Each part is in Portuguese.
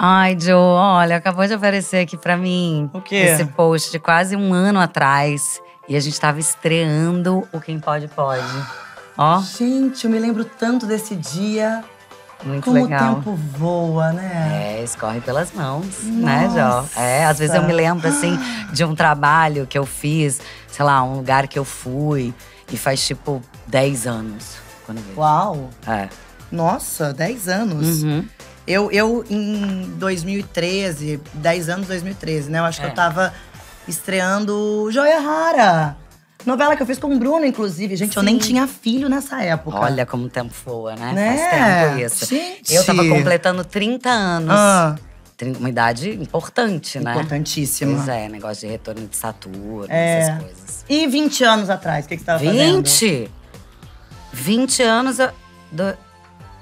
Ai, Joe, olha, acabou de aparecer aqui para mim o quê? esse post de quase um ano atrás. E a gente tava estreando o Quem Pode Pode. Ó. Gente, eu me lembro tanto desse dia. Muito Como legal. Como o tempo voa, né? É, escorre pelas mãos, né, Nossa. né, Jó? É, às vezes eu me lembro, assim, de um trabalho que eu fiz, sei lá, um lugar que eu fui, e faz tipo 10 anos. Quando eu vejo. Uau! É. Nossa, 10 anos. Uhum. Eu, eu em 2013, 10 anos 2013, né? Eu acho é. que eu é. tava estreando Joia Rara. Novela que eu fiz com o Bruno, inclusive. Gente, Sim. eu nem tinha filho nessa época. Olha como o tempo voa, né? né? Faz tempo isso. Gente. Eu tava completando 30 anos. Ah. Uma idade importante, né? Importantíssima. Pois é, negócio de retorno de Saturno, é. essas coisas. E 20 anos atrás, o que, que você tava 20? fazendo? 20? 20 anos… Do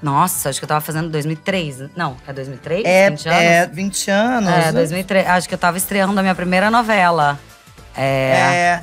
nossa, acho que eu tava fazendo 2003. Né? Não, é 2003? É, 20 anos? É, 20 anos. É, 2003. Né? Acho que eu tava estreando a minha primeira novela. É. É,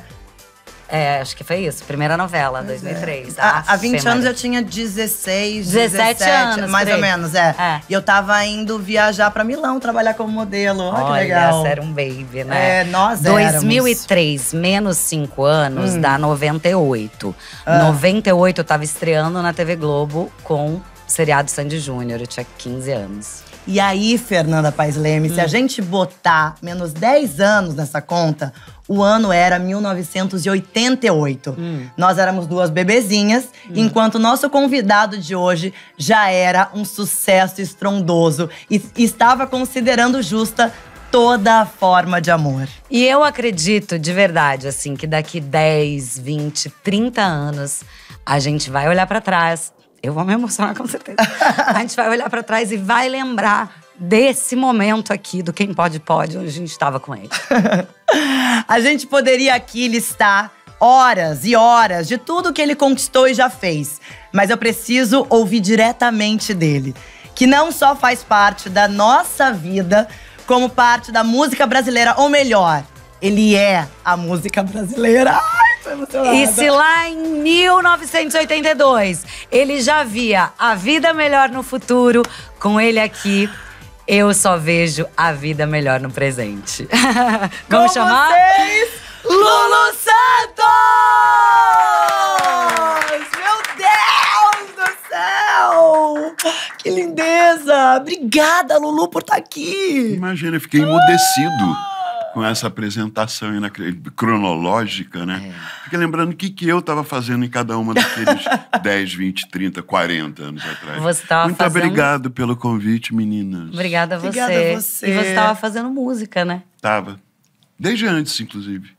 é acho que foi isso. Primeira novela, pois 2003. É. Ah, há 20 anos eu tinha 16, 17, 17 anos. Mais ou menos, é. é. E eu tava indo viajar pra Milão, trabalhar como modelo. Olha, Olha que legal. Você era um baby, né? É, nós 2003, éramos. menos 5 anos, hum. dá 98. Ah. 98 eu tava estreando na TV Globo com seriado Sandy Júnior, eu tinha 15 anos. E aí, Fernanda Paes Leme, hum. se a hum. gente botar menos 10 anos nessa conta, o ano era 1988. Hum. Nós éramos duas bebezinhas, hum. enquanto nosso convidado de hoje já era um sucesso estrondoso e estava considerando justa toda a forma de amor. E eu acredito de verdade, assim, que daqui 10, 20, 30 anos a gente vai olhar para trás eu vou me emocionar com certeza. a gente vai olhar para trás e vai lembrar desse momento aqui do Quem Pode Pode, onde a gente estava com ele. a gente poderia aqui listar horas e horas de tudo que ele conquistou e já fez, mas eu preciso ouvir diretamente dele, que não só faz parte da nossa vida, como parte da música brasileira, ou melhor, ele é a música brasileira. E se lá em 1982 ele já via a vida melhor no futuro, com ele aqui, eu só vejo a vida melhor no presente. Vamos com chamar? Vocês, Lulu Santos! Meu Deus do céu! Que lindeza! Obrigada, Lulu, por estar tá aqui! Imagina, eu fiquei ah! emudecido com essa apresentação cronológica, né? É. Porque lembrando o que, que eu estava fazendo em cada uma daqueles 10, 20, 30, 40 anos atrás. Você tava Muito fazendo... obrigado pelo convite, meninas. Obrigada a você. Obrigada a você. E você estava fazendo música, né? Tava. Desde antes, inclusive.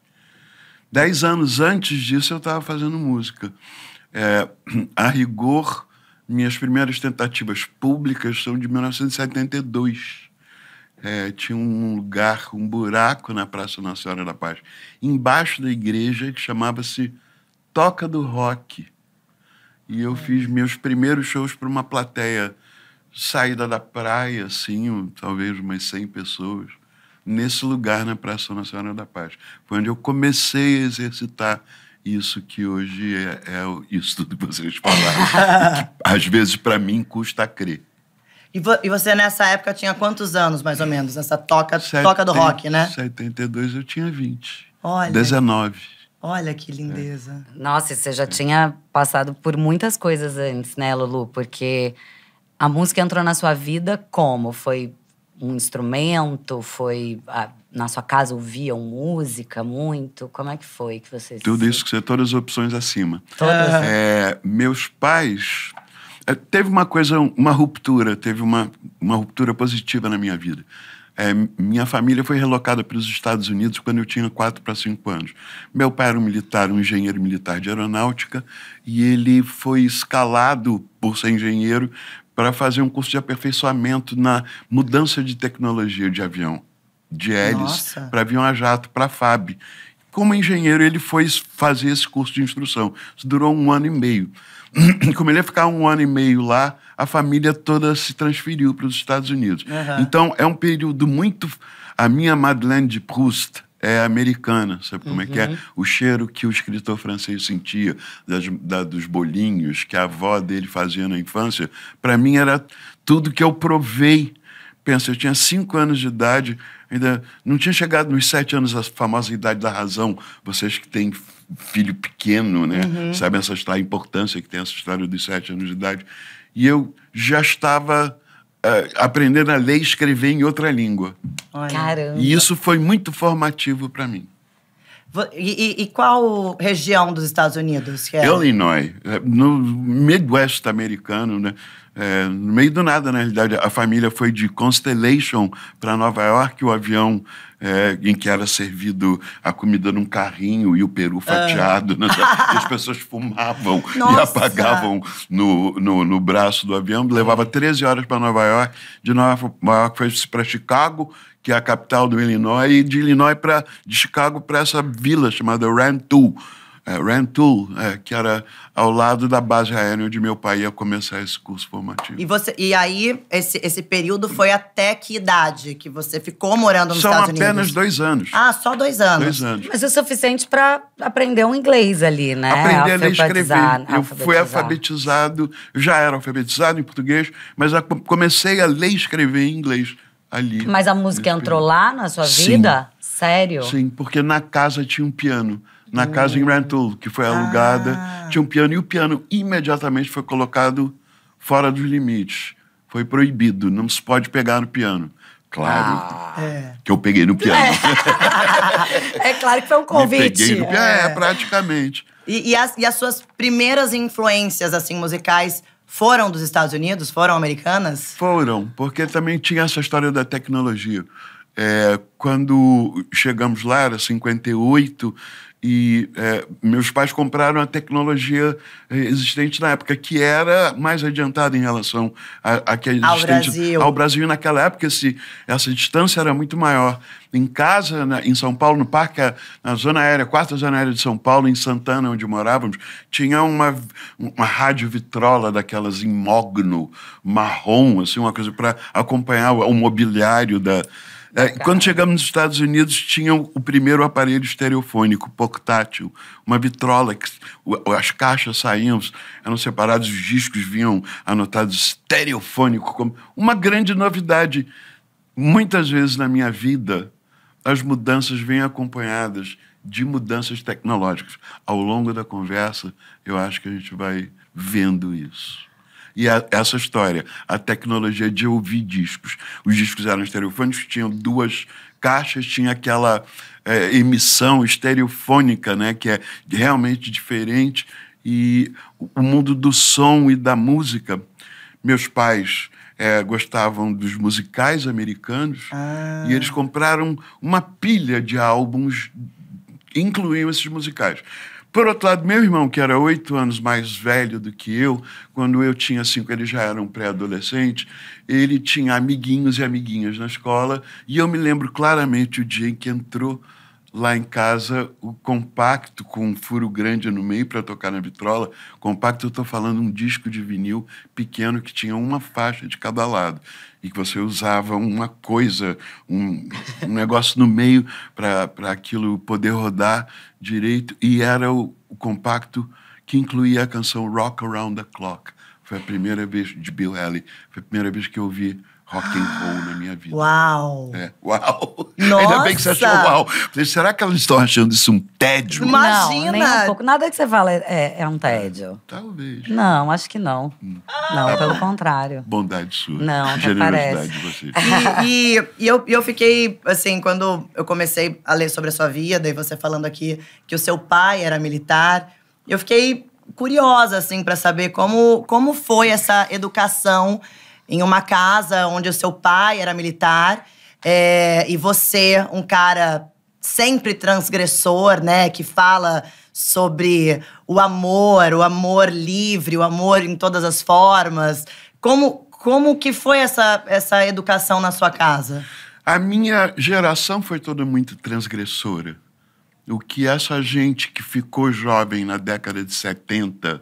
Dez anos antes disso, eu estava fazendo música. É, a rigor, minhas primeiras tentativas públicas são de 1972 é, tinha um lugar, um buraco na Praça Nossa Senhora da Paz, embaixo da igreja, que chamava-se Toca do Rock. E eu fiz hum. meus primeiros shows para uma plateia saída da praia, assim, talvez umas 100 pessoas, nesse lugar na Praça Nacional da Paz. Foi onde eu comecei a exercitar isso que hoje é, é isso tudo que vocês falaram. que, às vezes, para mim, custa crer. E, vo e você, nessa época, tinha quantos anos, mais ou menos? Nessa toca, toca do rock, né? 72 eu tinha 20. Olha. 19. Olha que lindeza. É. Nossa, você já é. tinha passado por muitas coisas antes, né, Lulu? Porque a música entrou na sua vida como? Foi um instrumento? Foi a, ah, na sua casa ouviam música muito? Como é que foi que vocês? Tudo isso que você todas as opções acima. Todas. Né? É, meus pais é, teve uma coisa, uma ruptura, teve uma, uma ruptura positiva na minha vida. É, minha família foi relocada para os Estados Unidos quando eu tinha quatro para cinco anos. Meu pai era um militar, um engenheiro militar de aeronáutica, e ele foi escalado por ser engenheiro para fazer um curso de aperfeiçoamento na mudança de tecnologia de avião, de hélice para avião a jato, para FAB. Como engenheiro, ele foi fazer esse curso de instrução. Isso durou um ano e meio. como ele ia ficar um ano e meio lá, a família toda se transferiu para os Estados Unidos. Uhum. Então, é um período muito. A minha Madeleine de Proust é americana, sabe como uhum. é que é? Uhum. O cheiro que o escritor francês sentia das, da, dos bolinhos que a avó dele fazia na infância, para mim era tudo que eu provei. Pensa, eu tinha cinco anos de idade, ainda não tinha chegado nos sete anos a famosa idade da razão. Vocês que têm filho pequeno, né? Uhum. Sabe essa história, a importância que tem essa história dos sete anos de idade. E eu já estava uh, aprendendo a ler e escrever em outra língua. Olha. Caramba. E isso foi muito formativo para mim. E, e, e, qual região dos Estados Unidos? Que é? Illinois, eh, no Midwest americano, né? É, no meio do nada, na realidade, a família foi de Constellation para Nova York, o avião é, em que era servido a comida num carrinho e o peru ah. fatiado. Ah. as pessoas fumavam Nossa. e apagavam no, no, no, braço do avião. Levava 13 horas para Nova York, de Nova York foi para Chicago, que é a capital do Illinois, e de Illinois para de Chicago para essa vila chamada Rantoul é, Rantoul, é, que era ao lado da base aérea onde meu pai ia começar esse curso formativo. E, você, e aí, esse, esse período foi até que idade que você ficou morando nos São Estados Unidos? São apenas dois anos. Ah, só dois anos. Dois anos. Mas o é suficiente para aprender um inglês ali, né? Aprender a ler e escrever. Eu fui alfabetizado, já era alfabetizado em português, mas comecei a ler e escrever em inglês ali. Mas a música entrou lá na sua vida? Sério? Sim, porque na casa tinha um piano na hum. casa em rental que foi alugada. Ah. Tinha um piano e o piano imediatamente foi colocado fora dos limites. Foi proibido, não se pode pegar no piano. Claro ah. É. que eu peguei no piano. É, é claro que foi um convite. Me peguei no piano, é, é praticamente. E, e, as, e as suas primeiras influências assim musicais foram dos Estados Unidos? Foram americanas? Foram, porque também tinha essa história da tecnologia. É, quando chegamos lá, era 58, e é, meus pais compraram a tecnologia eh, existente na época, que era mais adiantada em relação à, que existente ao Brasil. Ao Brasil naquela época, esse, essa distância era muito maior. Em casa, na, em São Paulo, no parque, na zona aérea, quarta zona aérea de São Paulo, em Santana, onde morávamos, tinha uma, uma rádio vitrola daquelas em mogno, marrom, assim, uma coisa para acompanhar o, o mobiliário da, é, quando chegamos nos Estados Unidos, tinham o primeiro aparelho estereofônico, portátil, uma vitrola, que as caixas saíam, eram separadas, os discos vinham anotados estereofônico, como uma grande novidade. Muitas vezes na minha vida, as mudanças vêm acompanhadas de mudanças tecnológicas. Ao longo da conversa, eu acho que a gente vai vendo isso. E a, essa história, a tecnologia de ouvir discos. Os discos eram estereofônicos, tinham duas caixas, tinha aquela é, emissão estereofônica, né, que é realmente diferente. E o mundo do som e da música. Meus pais é, gostavam dos musicais americanos ah. e eles compraram uma pilha de álbuns incluíam esses musicais. Por outro lado, meu irmão, que era oito anos mais velho do que eu, quando eu tinha cinco, ele já era um pré-adolescente, ele tinha amiguinhos e amiguinhas na escola, e eu me lembro claramente o dia em que entrou lá em casa o compacto com um furo grande no meio para tocar na vitrola. Compacto, eu estou falando um disco de vinil pequeno que tinha uma faixa de cada lado e que você usava uma coisa, um, um negócio no meio para aquilo poder rodar direito. E era o, o compacto que incluía a canção Rock Around the Clock. Foi a primeira vez de Bill Haley, foi a primeira vez que eu ouvi rock and roll na minha vida. Uau! É, uau! Nossa. Ainda bem que você achou uau. Falei, será que elas estão achando isso um tédio? Imagina! Não, nem um pouco. Nada que você fala é, é, é um é, tédio. Talvez. Não, acho que não. Hum. Não, tá pelo contrário. Bondade sua. Não, generosidade de você. E, e, e eu, eu fiquei, assim, quando eu comecei a ler sobre a sua vida e você falando aqui que o seu pai era militar, eu fiquei curiosa, assim, para saber como, como foi essa educação em uma casa onde o seu pai era militar é, e você, um cara sempre transgressor, né, que fala sobre o amor, o amor livre, o amor em todas as formas. Como, como que foi essa, essa educação na sua casa? A minha geração foi toda muito transgressora. O que essa gente que ficou jovem na década de 70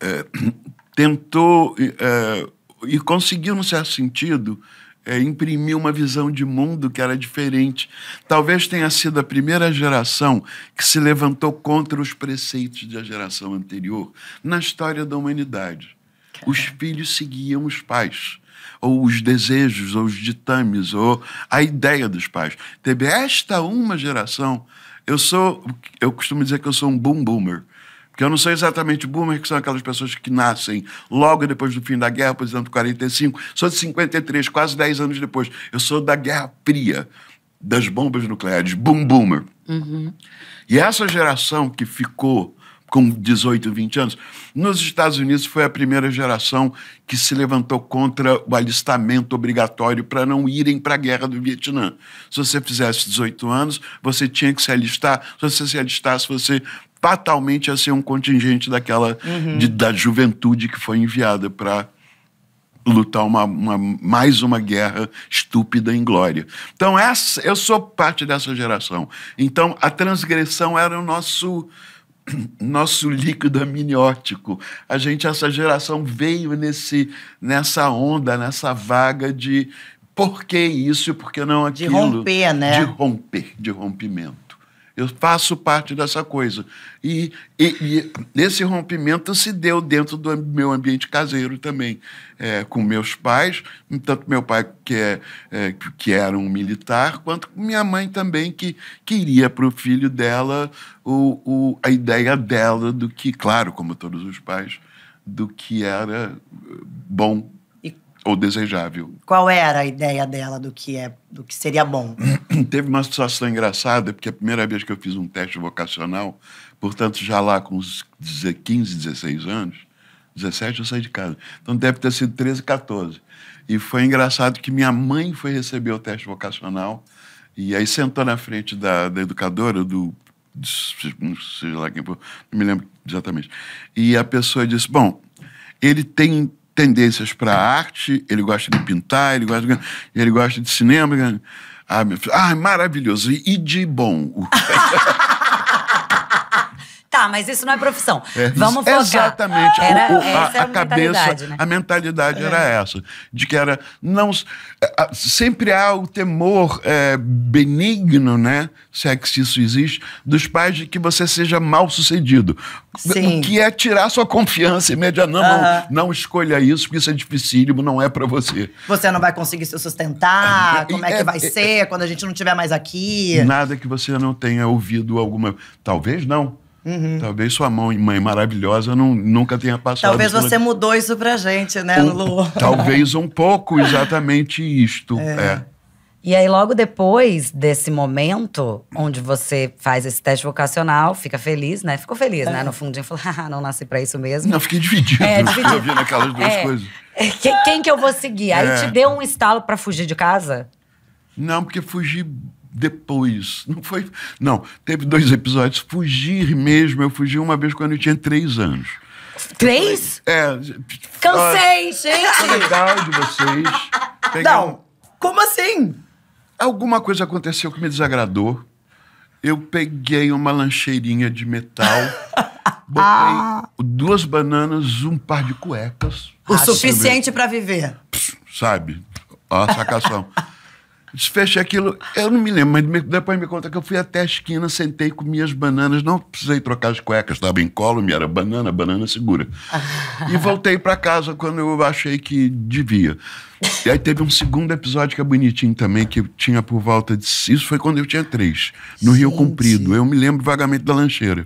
é, eh, tentou é, e conseguiu, num certo sentido, é, imprimir uma visão de mundo que era diferente. Talvez tenha sido a primeira geração que se levantou contra os preceitos da geração anterior na história da humanidade. Caramba. Os filhos seguiam os pais, ou os desejos, ou os ditames, ou a ideia dos pais. Teve esta uma geração. Eu sou, eu costumo dizer que eu sou um boom boomer. Porque eu não sei exatamente boomer, que são aquelas pessoas que nascem logo depois do fim da guerra, por exemplo, 45. Sou de 53, quase 10 anos depois. Eu sou da Guerra Fria, das bombas nucleares, boom boomer. Uhum. E essa geração que ficou com 18, 20 anos, nos Estados Unidos foi a primeira geração que se levantou contra o alistamento obrigatório para não irem para a guerra do Vietnã. Se você fizesse 18 anos, você tinha que se alistar. Se você se alistasse, você fatalmente a ser um contingente daquela uhum. de, da juventude que foi enviada para lutar uma, uma, mais uma guerra estúpida em glória. Então essa, eu sou parte dessa geração. Então a transgressão era o nosso nosso líquido amniótico. A gente essa geração veio nesse nessa onda, nessa vaga de por que isso e por que não aquilo. De romper, né? De romper, de rompimento. Eu faço parte dessa coisa. E, e, e esse rompimento se deu dentro do meu ambiente caseiro também, é, com meus pais, tanto meu pai, que, é, é, que era um militar, quanto minha mãe também, que queria para o filho dela o, o, a ideia dela do que, claro, como todos os pais, do que era eh, bom ou desejável. Qual era a ideia dela do que é, do que seria bom? Teve uma situação engraçada, porque a primeira vez que eu fiz um teste vocacional, portanto já lá com uns 15, 16 anos, 17 eu saí de casa. Então deve ter sido 13, 14. E foi engraçado que minha mãe foi receber o teste vocacional e aí sentou na frente da, da educadora do não sei lá quem foi, não me lembro exatamente. E a pessoa disse: "Bom, ele tem tendências para arte, ele gosta de pintar, ele gosta de, ele gosta de cinema. Ah, ah maravilhoso. e de bom. tá, mas isso não é profissão. É, Vamos focar. Exatamente. Era, o, o, a, a, a cabeça, né? a mentalidade é. era essa. De que era. Não, é, sempre há o temor é, benigno, né? Se é que isso existe, dos pais de que você seja mal sucedido. Sim. O que é tirar sua confiança e média, não, não, não escolha isso, porque isso é dificílimo, não é para você. Você não vai conseguir se sustentar, é, como é que é, vai ser quando a gente não estiver mais aqui. Nada que você não tenha ouvido alguma. Talvez não Uhum. Talvez sua mãe, mãe maravilhosa não, nunca tenha passado. Talvez você pela... mudou isso pra gente, né, um, Lu? Talvez um pouco, exatamente isto. É. é. E aí, logo depois desse momento onde você faz esse teste vocacional, fica feliz, né? Ficou feliz, né? é. né? No fundinho, falou, ah, não nasci pra isso mesmo. Não, fiquei dividido. É, dividido. Eu vi naquelas duas é. coisas. É, quem, que eu vou seguir? Aí é. te deu um estalo para fugir de casa? Não, porque fugir depois. Não foi. Não, teve dois episódios. Fugir mesmo. Eu fugi uma vez quando eu tinha três anos. Três? É. Cansei, ó, gente! legal de vocês. não, um... como assim? Alguma coisa aconteceu que me desagradou. Eu peguei uma lancheirinha de metal, botei ah. duas bananas, um par de cuecas. O né? suficiente para viver. Pss, sabe? Ó a sacação. Desfechei aquilo, eu não me lembro, mas depois me conta que eu fui até a esquina, sentei, comi as bananas, não precisei trocar as cuecas, estava em me era banana, banana segura. e voltei para casa quando eu achei que devia. E aí teve um segundo episódio que é bonitinho também, que tinha por volta de. Isso foi quando eu tinha três, no Gente. Rio Comprido. Eu me lembro vagamente da lancheira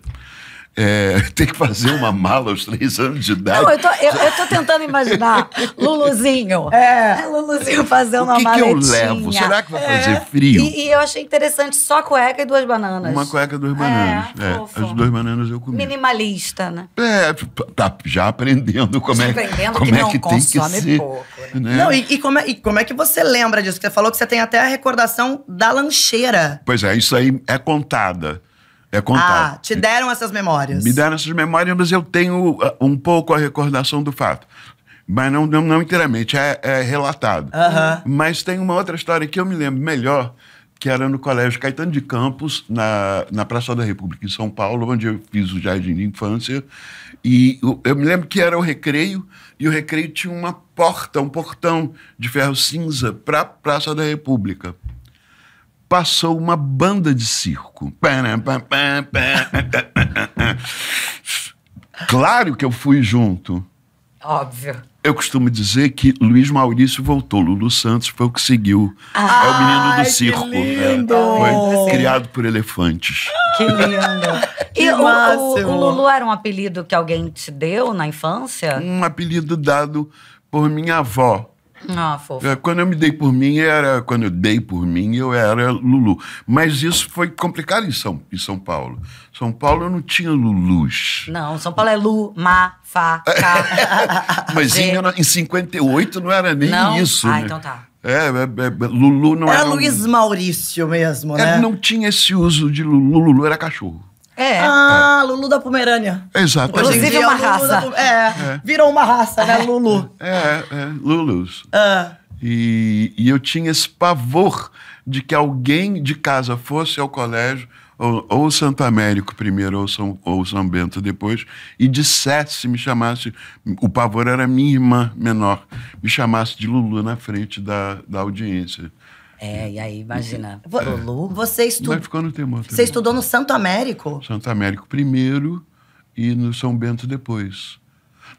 é, ter que fazer uma mala aos três anos de idade. Não, eu tô, eu, eu tô tentando imaginar. Luluzinho. É. é. Luluzinho fazendo uma mala. O que, eu levo? Será que vai é. fazer frio? E, e, eu achei interessante só cueca e duas bananas. Uma cueca e duas bananas. É, é, as duas bananas eu comi. Minimalista, né? É, tá, tá já aprendendo como já é, aprendendo como que é que tem que ser. Pouco, né? né? Não, e, e, como é, e como é que você lembra disso? Você falou que você tem até a recordação da lancheira. Pois é, isso aí é contada. É contado. Ah, te deram essas memórias. Me deram essas memórias, mas eu tenho uh, um pouco a recordação do fato. Mas não, não, não inteiramente, é, é relatado. Uhum. Mas tem uma outra história que eu me lembro melhor, que era no Colégio Caetano de Campos, na, na Praça da República, em São Paulo, onde eu fiz o jardim de infância. E eu, eu me lembro que era o recreio, e o recreio tinha uma porta, um portão de ferro cinza para a Praça da República passou uma banda de circo. Claro que eu fui junto. Óbvio. Eu costumo dizer que Luiz Maurício voltou, Lulu Santos foi o que seguiu. Ah, é o menino do circo. Que é, lindo. foi criado por elefantes. Que lindo. que e o, o Lulu era um apelido que alguém te deu na infância? Um apelido dado por minha avó ah, fofo. É, quando eu me dei por mim, era. Quando eu dei por mim, eu era Lulu. Mas isso foi complicado em São, em São Paulo. São Paulo não tinha Lulus. Não, São Paulo é Lu, Ma, Fá, Cá. Mas em, em 58 não era nem não? isso. Ah, né? então tá. É, é, é, Lulu não era. Era Luiz um... Maurício mesmo, é, né? É, não tinha esse uso de Lulu. Lulu era cachorro. É. Ah, é. Lulu da Pomerânia. Exato. Inclusive é é uma raça. é, é, virou uma raça, né, Lulu? É, é, Lulus. Ah. E, e eu tinha esse pavor de que alguém de casa fosse ao colégio ou, ou Santo Américo primeiro ou São, ou São Bento depois, e dissesse, me chamasse, o pavor era minha irmã menor, me chamasse de Lulu na frente da, da audiência. É, é, e aí, imagina. Lulu. Você, estu... você estudou no Santo Américo? Santo Américo primeiro e no São Bento depois.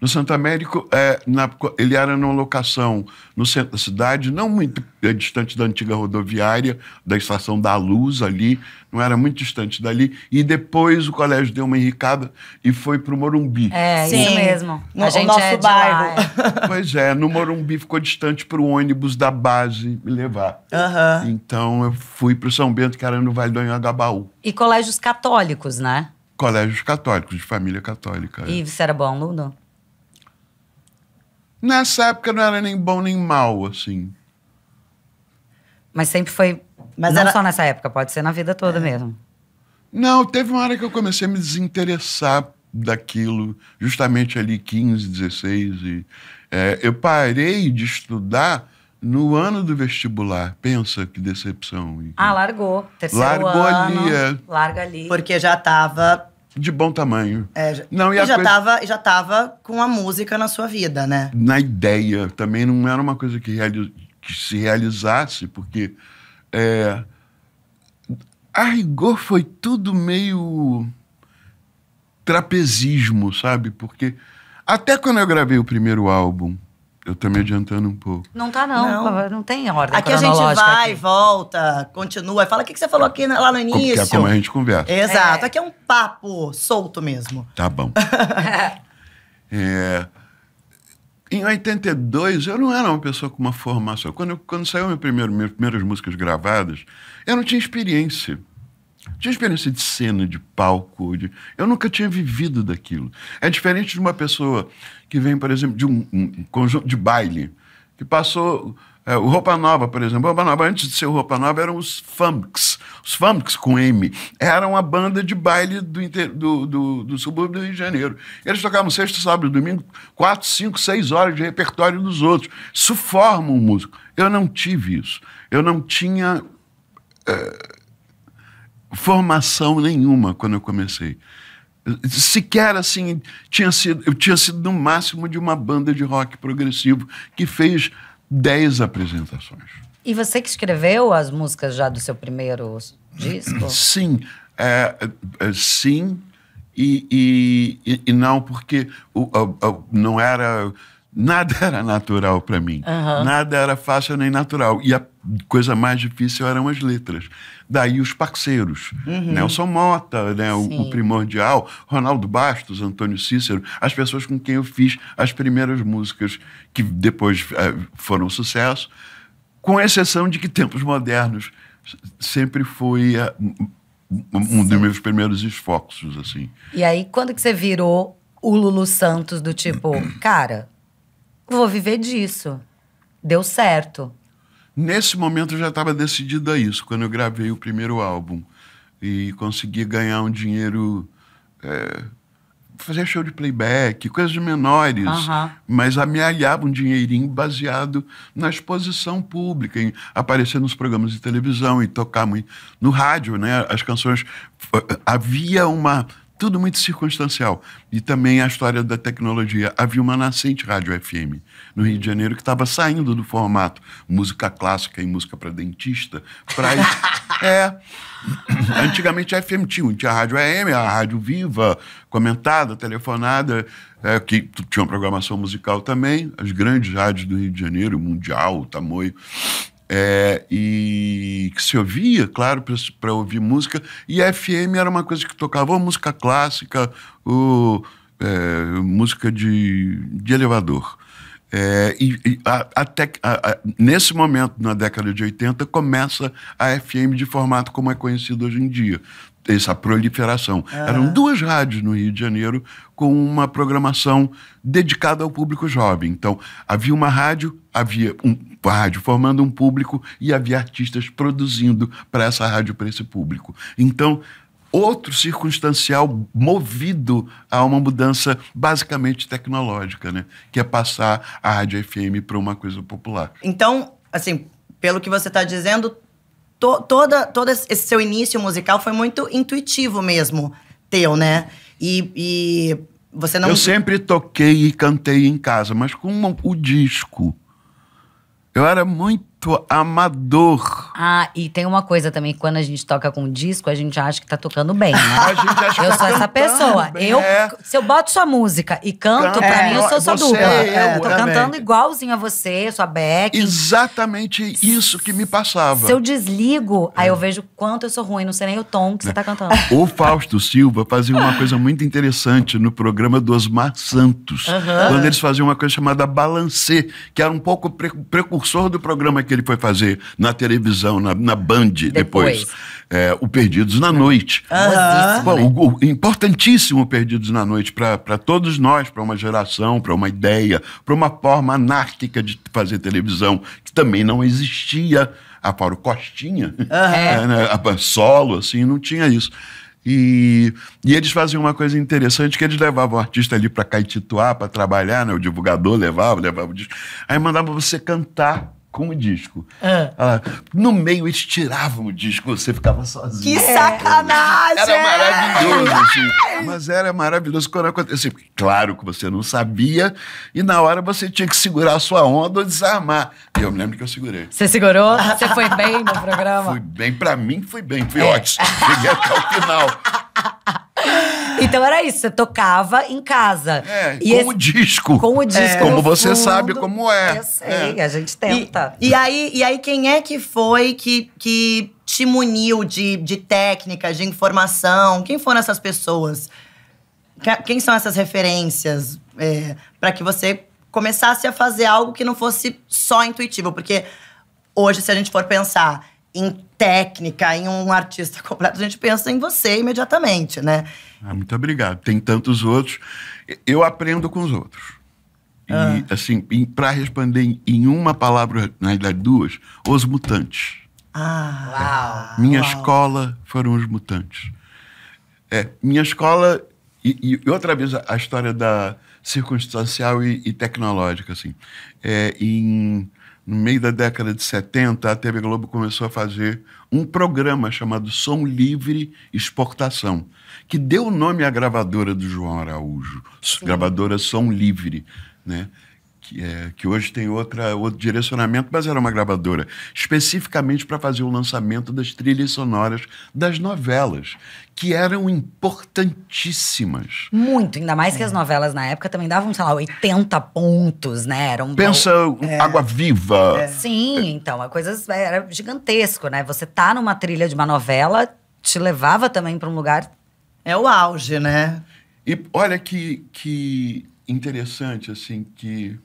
No Santo Américo, é, na, ele era numa locação no centro da cidade, não muito é, distante da antiga rodoviária, da estação da Luz ali, não era muito distante dali. E depois o colégio deu uma enricada e foi para o Morumbi. É, Sim. isso mesmo. No, a gente o nosso é bairro. É. pois é, no Morumbi ficou distante para o ônibus da base me levar. Uhum. Então eu fui para o São Bento, que era no Vale do Anhangabaú. E colégios católicos, né? Colégios católicos, de família católica. É. E você era bom aluno? Nessa época não era nem bom nem mal, assim. Mas sempre foi. Mas não só nessa época, pode ser na vida toda é. mesmo. Não, teve uma hora que eu comecei a me desinteressar daquilo, justamente ali 15, 16. E, é, eu parei de estudar no ano do vestibular. Pensa que decepção. Ah, largou. Terceiro largou ano. Largou ali. É. Larga ali. Porque já estava de bom tamanho. É, não, e, e já, coisa... tava, já tava com a música na sua vida, né? Na ideia. Também não era uma coisa que, reali... que se realizasse, porque é... a rigor foi tudo meio trapezismo, sabe? Porque até quando eu gravei o primeiro álbum, eu tô me adiantando um pouco. Não tá, não. Não, não tem ordem. Aqui a gente vai, aqui. volta, continua. Fala o que, que você falou aqui lá no é, início. Como, é como a gente conversa. Exato. É. Aqui é um papo solto mesmo. Tá bom. é, em 82, eu não era uma pessoa com uma formação. Quando, eu, quando saiu minhas primeiras músicas gravadas, eu não tinha experiência. Tinha experiência de cena, de palco. De... Eu nunca tinha vivido daquilo. É diferente de uma pessoa que vem, por exemplo, de um, um conjunto de baile, que passou. É, o Roupa Nova, por exemplo. Roupa Nova, antes de ser Roupa Nova, eram os Famks. Os Famks com M. Eram a banda de baile do, inter... do, do, do subúrbio do Rio de Janeiro. Eles tocavam sexta, sábado, domingo, quatro, cinco, seis horas de repertório dos outros. Isso forma um músico. Eu não tive isso. Eu não tinha. É, formação nenhuma quando eu comecei. Sequer assim, tinha sido, eu tinha sido no máximo de uma banda de rock progressivo que fez 10 apresentações. E você que escreveu as músicas já do seu primeiro disco? Sim, é, é, sim e, e, e, não, porque o, o, o, não era nada era natural para mim. Uhum. Nada era fácil nem natural. E a coisa mais difícil eram as letras. Daí os parceiros. Uhum. Nelson Mota, né, o, o, primordial, Ronaldo Bastos, Antônio Cícero, as pessoas com quem eu fiz as primeiras músicas que depois eh, foram sucesso, com exceção de que Tempos Modernos sempre foi um, eh, um dos meus primeiros esforços, assim. E aí, quando que você virou o Lulu Santos do tipo, cara, vou viver disso. Deu certo. Nesse momento eu já estava decidido a isso, quando eu gravei o primeiro álbum e consegui ganhar um dinheiro. É, fazer show de playback, coisas menores, uhum. mas amealhava um dinheirinho baseado na exposição pública, em aparecer nos programas de televisão e tocar muito no rádio, né? As canções havia uma tudo muito circunstancial. E também a história da tecnologia. Havia uma nascente rádio FM no Rio de Janeiro que estava saindo do formato música clássica e música para dentista é antigamente a FM tinha, tinha a rádio AM, a rádio viva, comentada, telefonada, é, que tinha uma programação musical também, as grandes rádios do Rio de Janeiro, Mundial, Tamoio. É, e que se ouvia, claro, para ouvir música. E FM era uma coisa que tocava ou música clássica ou é, música de, de elevador. É, e, e a, até, a, a, nesse momento, na década de 80, começa a FM de formato como é conhecido hoje em dia. Essa proliferação. Uhum. Eram duas rádios no Rio de Janeiro com uma programação dedicada ao público jovem. Então, havia uma rádio, havia um, rádio, formando um público e havia artistas produzindo para essa rádio, para esse público. Então, outro circunstancial movido a uma mudança basicamente tecnológica, né? Que é passar a rádio FM para uma coisa popular. Então, assim, pelo que você está dizendo, to toda, todo esse seu início musical foi muito intuitivo mesmo, teu, né? E, e você não. Eu sempre toquei e cantei em casa, mas com o disco eu era muito muito amador. Ah, e tem uma coisa também, quando a gente toca com disco, a gente acha que tá tocando bem, né? a gente acha eu que tá sou tá essa pessoa. Bem. Eu, é. se eu boto sua música e canto, Canta, pra mim eu sou sua dupla. É, é, eu, tô também. cantando igualzinho a você, sua Beck. Exatamente isso que me passava. Se eu desligo, é. aí eu é. vejo quanto eu sou ruim, não sei nem o tom que você né. tá cantando. O Fausto Silva fazia uma coisa muito interessante no programa do Osmar Santos, uhum. quando eles faziam uma coisa chamada Balancê, que era um pouco precursor do programa que que ele foi fazer na televisão, na, na Band depois. depois. É, o Perdidos na Noite. Uhum. Bom, o, o, importantíssimo Perdidos na Noite para todos nós, para uma geração, para uma ideia, para uma forma anárquica de fazer televisão, que também não existia. Ah, a Paulo Costinha, é, né, a, solo, assim, não tinha isso. E, e, eles faziam uma coisa interessante, que eles levavam o artista ali para caetituar, para trabalhar, né? O divulgador levava, levava o disco. Aí mandava você cantar com o disco. Ah. no meio eles tiravam o disco, você ficava sozinho. Que sacanagem! Era maravilhoso, assim. Mas era maravilhoso quando acontecia. Claro que você não sabia, e na hora você tinha que segurar a sua onda ou desarmar. E eu me lembro que eu segurei. Você segurou? Você foi bem no programa? Fui bem, pra mim foi bem, foi é. ótimo. Cheguei até o final. Então era isso, você tocava em casa. É, e com esse, o disco. Com o disco. É, como você fundo, sabe como é. Eu sei, é. a gente tenta. E, e, aí, e aí, quem é que foi que, que te muniu de, de técnicas, de informação? Quem foram essas pessoas? Quem são essas referências é, para que você começasse a fazer algo que não fosse só intuitivo? Porque hoje, se a gente for pensar em técnica, em um artista completo, a gente pensa em você imediatamente, né? Ah, muito obrigado. Tem tantos outros. Eu aprendo com os outros. E, ah. assim, para responder em uma palavra, na realidade duas, os mutantes. Ah, é. uau! Minha uau. escola foram os mutantes. É, minha escola. E, e outra vez a, a, história da circunstancial e, e tecnológica, assim. É, em no meio da década de 70, a TV Globo começou a fazer um programa chamado Som Livre Exportação, que deu o nome à gravadora do João Araújo, Sim. gravadora Som Livre. Né? que, é, que hoje tem outra, outro direcionamento, mas era uma gravadora, especificamente para fazer o lançamento das trilhas sonoras das novelas, que eram importantíssimas. Muito, ainda mais que as é. novelas na época também davam, sei lá, 80 pontos, né? Eram Pensa é. Água Viva. É. Sim, é. então, a coisa era gigantesco, né? Você tá numa trilha de uma novela, te levava também para um lugar. É o auge, né? E olha que, que interessante, assim, que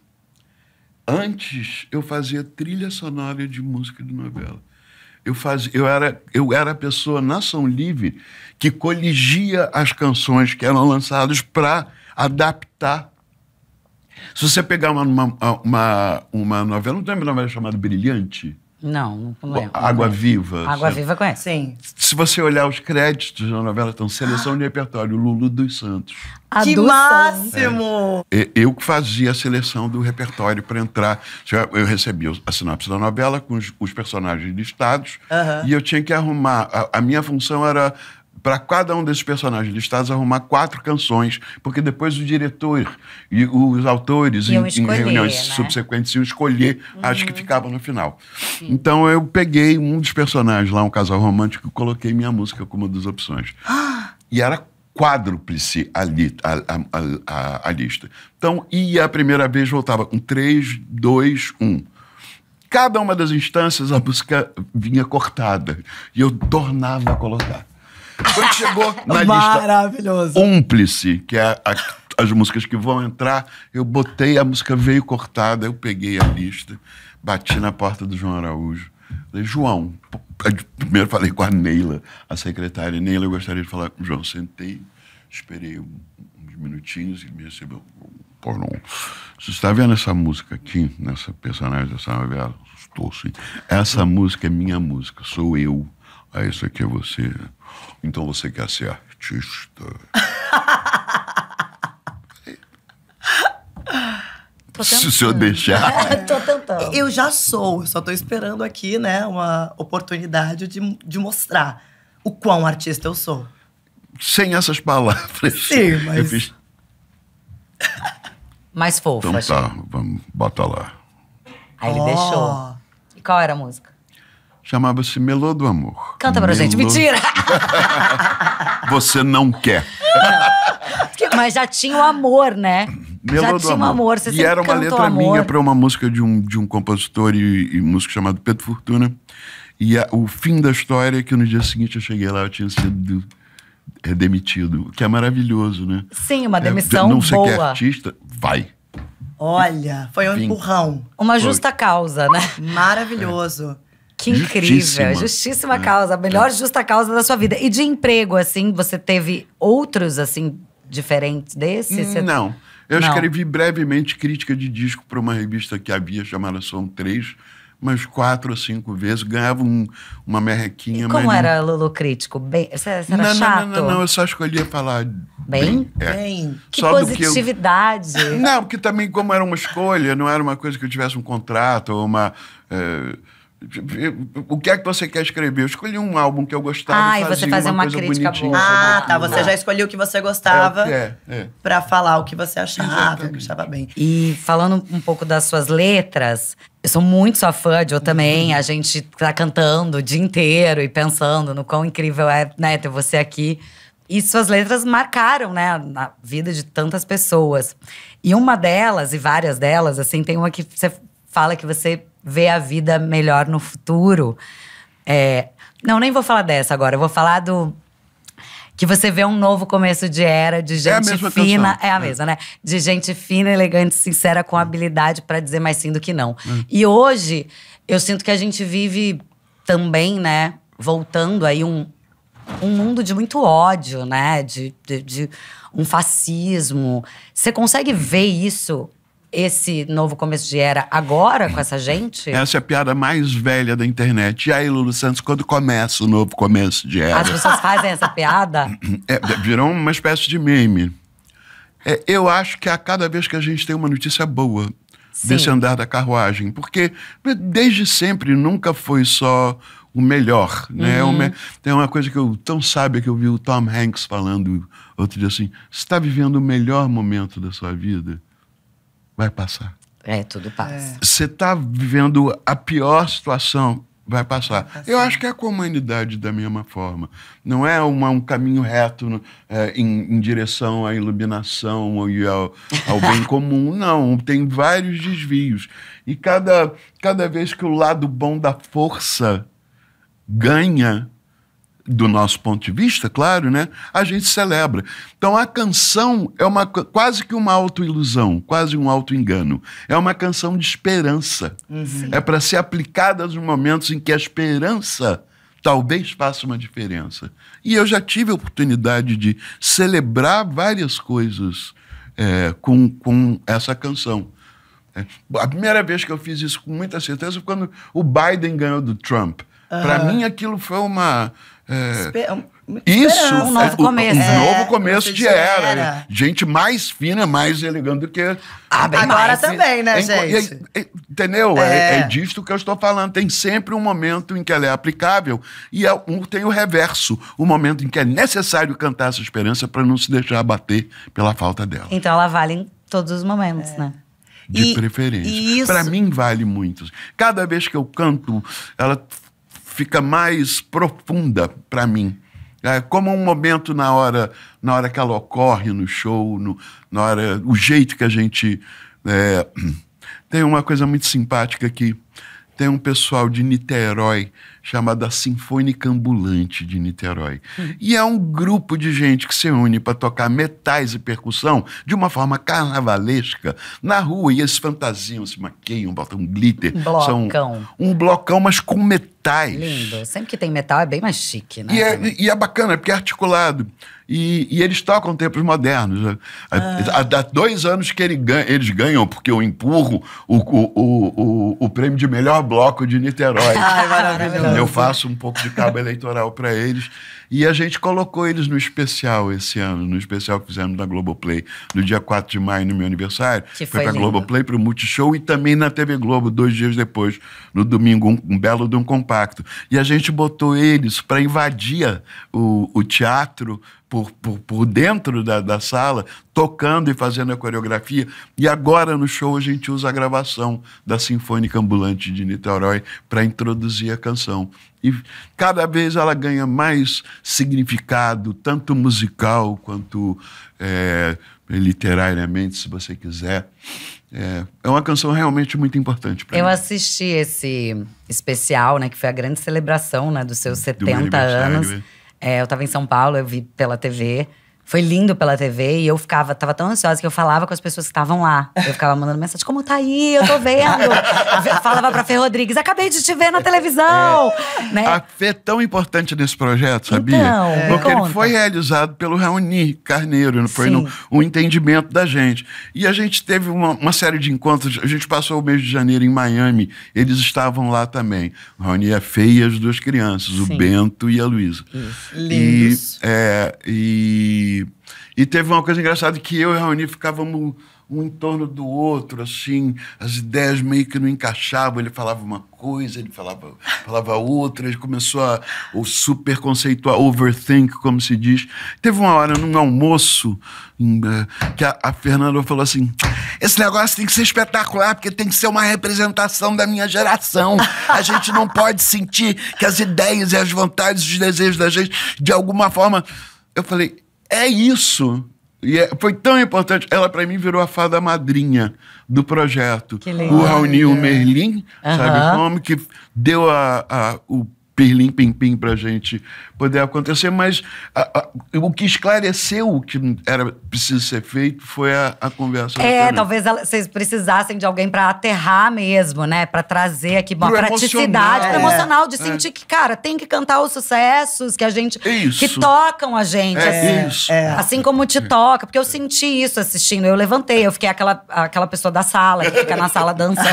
Antes eu fazia trilha sonora de música de novela. Eu, fazia, eu, era, eu era a pessoa na São Livre que coligia as canções que eram lançadas para adaptar. Se você pegar uma, uma, uma, uma novela, não tem uma novela chamada Brilhante? Não, não, não Água Viva. Água Viva conhece. Sim. Se você olhar os créditos da novela, estão seleção de repertório, Lulu dos Santos. A que do máximo! É. Eu que fazia a seleção do repertório para entrar. Eu recebia a sinopse da novela com os, os personagens listados e eu tinha que arrumar. A, a minha função era para cada um desses personagens listados arrumar quatro canções, porque depois o diretor e os autores iam em, escolher, em reuniões né? subsequentes iam escolher uhum. as que uhum. ficavam no final. Sim. Então eu peguei um dos personagens lá, um casal romântico, e coloquei minha música como uma das opções. e era quádruplice a, li, a, a, a, lista. Então ia a primeira vez, voltava com três, dois, um. cada uma das instâncias a música vinha cortada e eu tornava a colocar. Quando chegou na lista Cúmplice, que é a, as músicas que vão entrar, eu botei, a música veio cortada, eu peguei a lista, bati na porta do João Araújo. Falei, João, primeiro falei com a Neila, a secretária. Neila, eu gostaria de falar com o João. Sentei, esperei uns minutinhos e me recebeu. Pornô. Você está vendo essa música aqui, nessa personagem dessa novela? Estou sim. Essa música é minha música, sou eu. Ah, isso aqui é você. Então você quer ser artista? Se o senhor deixar. tô tentando. Eu já sou, só tô esperando aqui, né, uma oportunidade de, de mostrar o quão artista eu sou. Sem essas palavras. Sim, mas. fiz... Mais fofa. Então tá, vamos, bota lá. Aí ele oh. deixou. E qual era a música? chamava-se Melô do Amor. Canta pra Melô... gente, mentira! Você não quer. Mas já tinha o amor, né? Melô já tinha o amor. Você e era uma letra minha para uma música de um, de um compositor e, e músico chamado Pedro Fortuna. E a, o fim da história é que no dia seguinte eu cheguei lá, eu tinha sido é, demitido, o que é maravilhoso, né? Sim, uma é, demissão é, não boa. Não sei é artista, vai. Olha, foi um empurrão. Uma justa foi. causa, né? Maravilhoso. É. Que incrível. Justíssima, Justíssima é. causa. A melhor é. justa causa da sua vida. E de emprego, assim, você teve outros, assim, diferentes desses? Não. Eu Não. escrevi brevemente crítica de disco para uma revista que havia chamada Som 3, mais quatro ou cinco vezes, ganhava um, uma merrequinha. E como mas... era Lulu Crítico? Bem, você, era não, chato? Não, não, não, não, eu só escolhia falar bem. Bem? É. bem. Que só positividade. Eu... Não, porque também como era uma escolha, não era uma coisa que eu tivesse um contrato ou uma... Eh, o que é que você quer escrever? Eu escolhi um álbum que eu gostava. Ah, e você fazer uma, uma crítica boa. Ah, tá. Você já escolheu o que você gostava é, é, é. para falar o que você achava, o que achava bem. E falando um pouco das suas letras, eu sou muito sua fã, eu também. Uhum. A gente tá cantando o dia inteiro e pensando no quão incrível é né, ter você aqui. E suas letras marcaram, né, na vida de tantas pessoas. E uma delas, e várias delas, assim, tem uma que você fala que você ver a vida melhor no futuro. É, não, nem vou falar dessa agora. Eu vou falar do que você vê um novo começo de era de é gente é fina, canção. é a é. mesma, né? De gente fina, elegante, sincera, com habilidade para dizer mais sim do que não. Hum. E hoje eu sinto que a gente vive também, né? Voltando aí um, um mundo de muito ódio, né? De, de, de um fascismo. Você consegue ver isso esse novo começo de era agora com essa gente? Essa é a piada mais velha da internet. E aí, Lulu Santos, quando começa o novo começo de era? As pessoas fazem essa piada? É, é virou uma espécie de meme. É, eu acho que a cada vez que a gente tem uma notícia boa Sim. desse andar da carruagem, porque é, desde sempre nunca foi só o melhor, né? Uhum. Me... Tem uma coisa que eu tão sábia que eu vi o Tom Hanks falando outro dia assim: está vivendo o melhor momento da sua vida? vai passar. É, tudo passa. É. Você é. está vivendo a pior situação, vai passar. vai passar. Eu acho que é a comunidade da mesma forma. Não é uma, um caminho reto é, em, em, direção à iluminação e ao, ao bem comum. Não, tem vários desvios. E cada, cada vez que o lado bom da força ganha, do nosso ponto de vista, claro, né? A gente celebra. Então a canção é uma quase que uma autoilusão, quase um autoengano. É uma canção de esperança. Uhum. É para ser aplicada nos momentos em que a esperança talvez faça uma diferença. E eu já tive a oportunidade de celebrar várias coisas é, com, com essa canção. É, a primeira vez que eu fiz isso com muita certeza foi quando o Biden ganhou do Trump. Uhum. Para mim, aquilo foi uma, isso, é um novo começo. O, um novo é, começo de era. era. Gente mais fina, mais elegante do que. Ah, bem Agora mais. também, né, é, gente? É. entendeu? É. disto que eu estou falando. Tem sempre um momento em que ela é aplicável e um, tem o reverso o momento em que é necessário cantar essa esperança para não se deixar abater pela falta dela. Então ela vale em todos os momentos, né? De e, preferência. Para mim, vale muito. Cada vez que eu canto, ela fica mais profunda para mim. É como um momento na hora, na hora que ela ocorre no show, no, na hora, o jeito que a gente é, tem uma coisa muito simpática aqui. Tem um pessoal de Niterói chamado a Sinfônica Ambulante de Niterói. Hum. E é um grupo de gente que se une para tocar metais e percussão de uma forma carnavalesca na rua. E eles fantasiam, assim, se maquiam, botam glitter. Blocão. São um blocão, mas com metais metais. Lindo. Sempre que tem metal é bem mais chique, né? E é, e é bacana, é porque é articulado. E, e eles tocam tempos modernos. Né? Há, ah. dois anos que ele ganha, eles ganham, porque eu empurro o, o, o, o, prêmio de melhor bloco de Niterói. Ai, maravilhoso. Eu faço um pouco de cabo eleitoral para eles. E a gente colocou eles no especial esse ano, no especial que fizemos na Globoplay, no dia 4 de maio, no meu aniversário. Que foi para a Globoplay, para o Multishow e também na TV Globo, dois dias depois, no domingo, um, um belo de um compacto. E a gente botou eles para invadir o, o teatro por, por, por dentro da, da, sala, tocando e fazendo a coreografia. E agora no show a gente usa a gravação da Sinfônica Ambulante de Niterói para introduzir a canção. E cada vez ela ganha mais significado, tanto musical quanto é, literariamente, né, se você quiser. É, é uma canção realmente muito importante para mim. Eu assisti esse especial, né, que foi a grande celebração né, dos seus 70 do anos. Né? É, eu estava em São Paulo, eu vi pela TV. Foi lindo pela TV e eu ficava, tava tão ansiosa que eu falava com as pessoas que estavam lá. Eu ficava mandando mensagem, como tá aí? Eu tô vendo. falava pra Fê Rodrigues, acabei de te ver na televisão. É. Né? A Fê é tão importante nesse projeto, sabia? Então, é. Porque ele foi realizado pelo Raoni Carneiro, foi no, um entendimento da gente. E a gente teve uma, uma série de encontros, a gente passou o mês de janeiro em Miami, eles estavam lá também. O Raoni e é a e as duas crianças, Sim. o Bento e a Luísa. Lindos. E, é, e e teve uma coisa engraçada que eu e a Raoni ficávamos um em torno do outro, assim, as ideias meio que não encaixavam. Ele falava uma coisa, ele falava, falava outra, ele começou a o super conceituar, overthink, como se diz. Teve uma hora num almoço eh, que a, a Fernanda falou assim: esse negócio tem que ser espetacular, porque tem que ser uma representação da minha geração. A gente não pode sentir que as ideias e as vontades e os desejos da gente, de alguma forma. Eu falei, é isso. E é, foi tão importante. Ela, para mim, virou a fada madrinha do projeto. Que legal. O Raoni, o Merlin, uhum. sabe como? Que deu a, a o Perlim Pim Pim pra gente poder acontecer, mas a, a, o que esclareceu o que era preciso ser feito foi a, a conversa. É, talvez ela, vocês precisassem de alguém para aterrar mesmo, né? Para trazer aqui uma pro praticidade emocional, pro é. emocional de é. sentir que, cara, tem que cantar os sucessos que a gente isso. que tocam a gente, é, assim, isso. É. assim como te toca, porque eu senti isso assistindo. Eu levantei, eu fiquei aquela, aquela pessoa da sala que fica na sala dançando,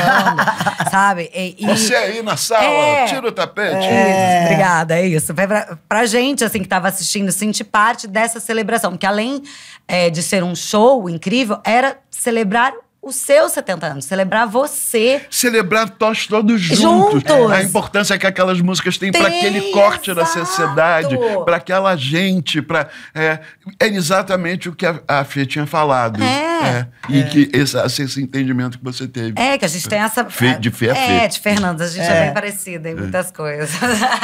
sabe? E, e, Você aí na sala, é. tira o tapete. É, obrigada, é isso. Pra, pra pra gente, assim, que tava assistindo, sentir parte dessa celebração. Que além é, de ser um show incrível, era celebrar os seus 70 anos, celebrar você. Celebrar nós todos juntos. juntos. A importância que aquelas músicas têm para aquele corte da sociedade, para aquela gente, para é, é, exatamente o que a, a Fê tinha falado. É. é. E é. que esse, esse, entendimento que você teve. É, que a gente tem essa. Fê, de Fê a é Fê. É, de Fernanda, a gente é, é. bem parecida em é. muitas coisas.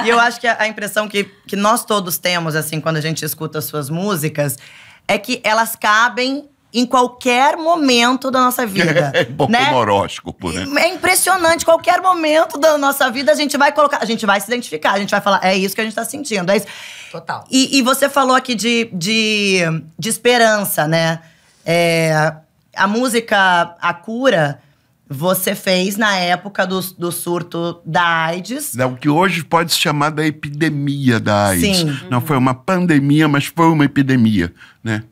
E eu acho que a, a impressão que, que nós todos temos, assim, quando a gente escuta suas músicas, é que elas cabem em qualquer momento da nossa vida. É bom né? como horóscopo, né? É impressionante. Qualquer momento da nossa vida, a gente vai colocar, a gente vai se identificar, a gente vai falar, é isso que a gente tá sentindo. É isso. Total. E, e você falou aqui de, de, de esperança, né? É, a música A Cura. Você fez na época do, do surto da AIDS. É o que hoje pode se chamar da epidemia da AIDS. Sim. Não foi uma pandemia, mas foi uma epidemia, né?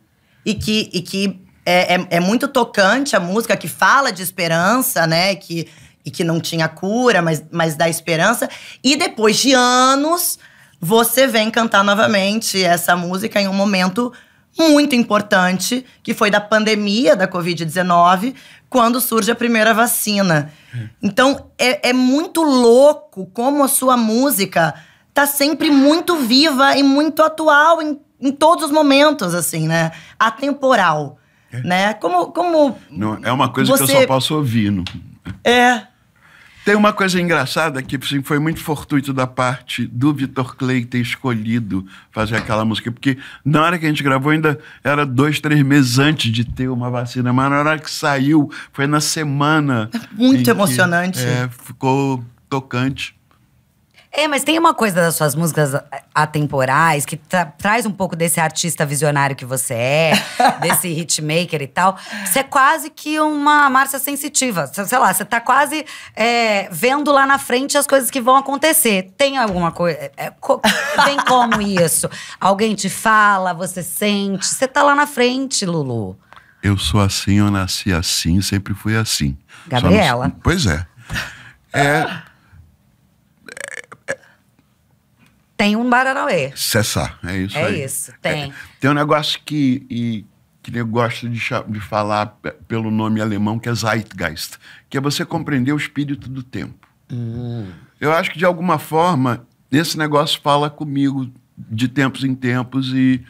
E que, e que é, é, é, muito tocante a música que fala de esperança, né? Que, e que não tinha cura, mas, mas dá esperança. E depois de anos, você vem cantar novamente essa música em um momento muito importante, que foi da pandemia da Covid-19, quando surge a primeira vacina. É. Então, é, é muito louco como a sua música tá sempre muito viva e muito atual em, em todos os momentos, assim, né? Atemporal. É. Né? Como, como. Não, é uma coisa você... que eu só posso ouvir. Não? É? é. Tem uma coisa engraçada que assim, foi muito fortuito da parte do Vitor Clay ter escolhido fazer aquela música, porque na hora que a gente gravou ainda era dois, três meses antes de ter uma vacina, mas na hora que saiu foi na semana. muito emocionante. Que, é, ficou tocante. É, mas tem uma coisa das suas músicas eh, atemporais que tra traz um pouco desse artista visionário que você é, desse hitmaker e tal. Você é quase que uma Márcia sensitiva. Sei lá, você tá quase é, vendo lá na frente as coisas que vão acontecer. Tem alguma coisa. É, eh, co tem como isso? Alguém te fala, você sente. Você tá lá na frente, Lulu. Eu sou assim, eu nasci assim, sempre fui assim. Gabriela. Não... Pois é. É tem um Bararauê. Cessar, é isso É aí. isso, tem. É, tem um negócio que, e, que eu gosto de, de falar pelo nome alemão, que é Zeitgeist, que é você compreender o espírito do tempo. Hum. Eu acho que, de alguma forma, esse negócio fala comigo de tempos em tempos e,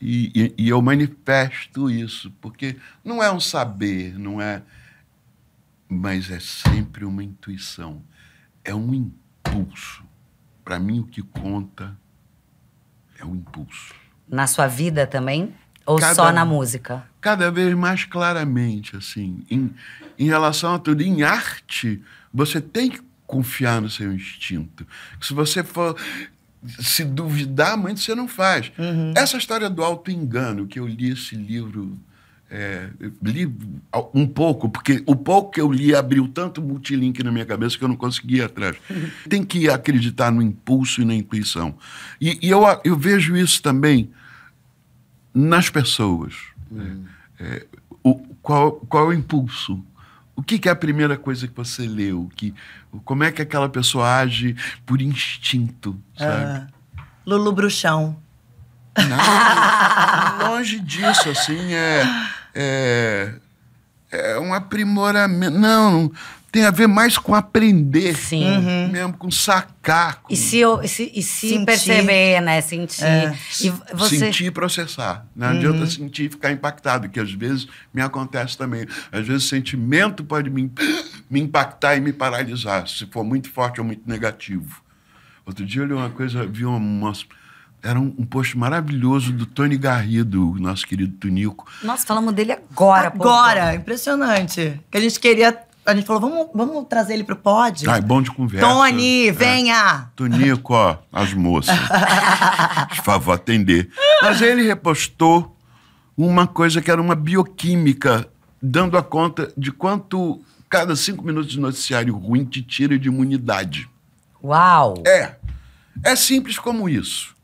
e, e, eu manifesto isso, porque não é um saber, não é. Mas é sempre uma intuição, é um impulso. Para mim, o que conta é o impulso. Na sua vida também? Ou cada, só na música? Cada vez mais claramente, assim. Em, em relação a tudo, em arte, você tem que confiar no seu instinto. Se você for se duvidar muito, você não faz. Uhum. Essa história do auto-engano, que eu li esse livro é, li um pouco, porque o pouco que eu li abriu tanto multilink na minha cabeça que eu não conseguia atrás. Tem que acreditar no impulso e na intuição. E, e eu, eu vejo isso também nas pessoas. Hum. É, é o, qual, qual é o impulso? O que, que, é a primeira coisa que você leu? Que, como é que aquela pessoa age por instinto, sabe? Ah, Lulu Bruxão. Não, longe disso, assim, é é, é um aprimoramento. Não, tem a ver mais com aprender. Sim. Uhum. Mesmo, com sacar. Com... E se, eu, se, e se perceber, né? Sentir. É. E você... Sentir e processar. Não uhum. adianta sentir e ficar impactado, que às vezes me acontece também. Às vezes o sentimento pode me, me impactar e me paralisar, se for muito forte ou muito negativo. Outro dia eu li uma coisa, vi uma, uma era um, um post maravilhoso do Tony Garrido, nosso querido Tunico. Nossa, falamos dele agora. Agora, pô. impressionante. Que a gente queria a gente falou, vamos, vamos trazer ele pro pod. Ah, é bom de conversa. Tony, é. venha! Tonico, ó, as moças. Por favor, atender. Mas ele repostou uma coisa que era uma bioquímica, dando a conta de quanto cada cinco minutos de noticiário ruim te tira de imunidade. Uau! É. É simples como isso.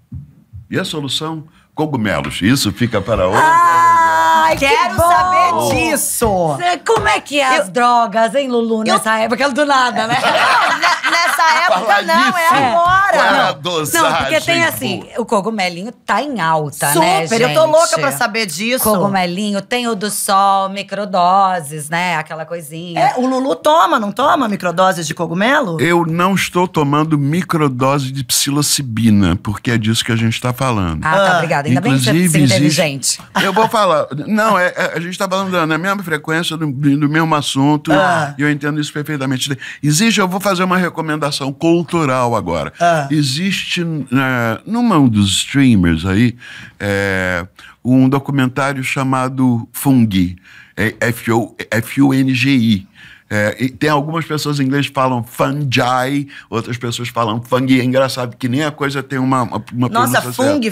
E a solução? Cogumelos. Isso fica para outra. Ah, quero que saber disso! Cê, como é que é eu, as drogas, hein, Lulu, nessa eu, época do nada, né? né? nessa época, não, é agora. Não, não, porque tem assim, o cogumelinho tá em alta, né, Super, né, gente? eu tô louca pra saber disso. Cogumelinho, tem o do sol, microdoses, né, aquela coisinha. É, o Lulu toma, não toma microdoses de cogumelo? Eu não estou tomando microdose de psilocibina, porque é disso que a gente tá falando. Ah, tá, obrigada. Ainda Inclusive, bem que você é inteligente. Eu vou falar, não, é, é, a gente tá falando na mesma frequência, do, do mesmo assunto, ah. e eu entendo isso perfeitamente. Existe, eu vou fazer uma recomendação recomendação cultural agora. Ah. Existe na, né, numa um dos streamers aí é, um documentário chamado Fungi, F-U-N-G-I. É, é tem algumas pessoas em inglês que falam fungi, outras pessoas falam fungi. É engraçado que nem a coisa tem uma, uma, uma Nossa, fung, certa. fungi?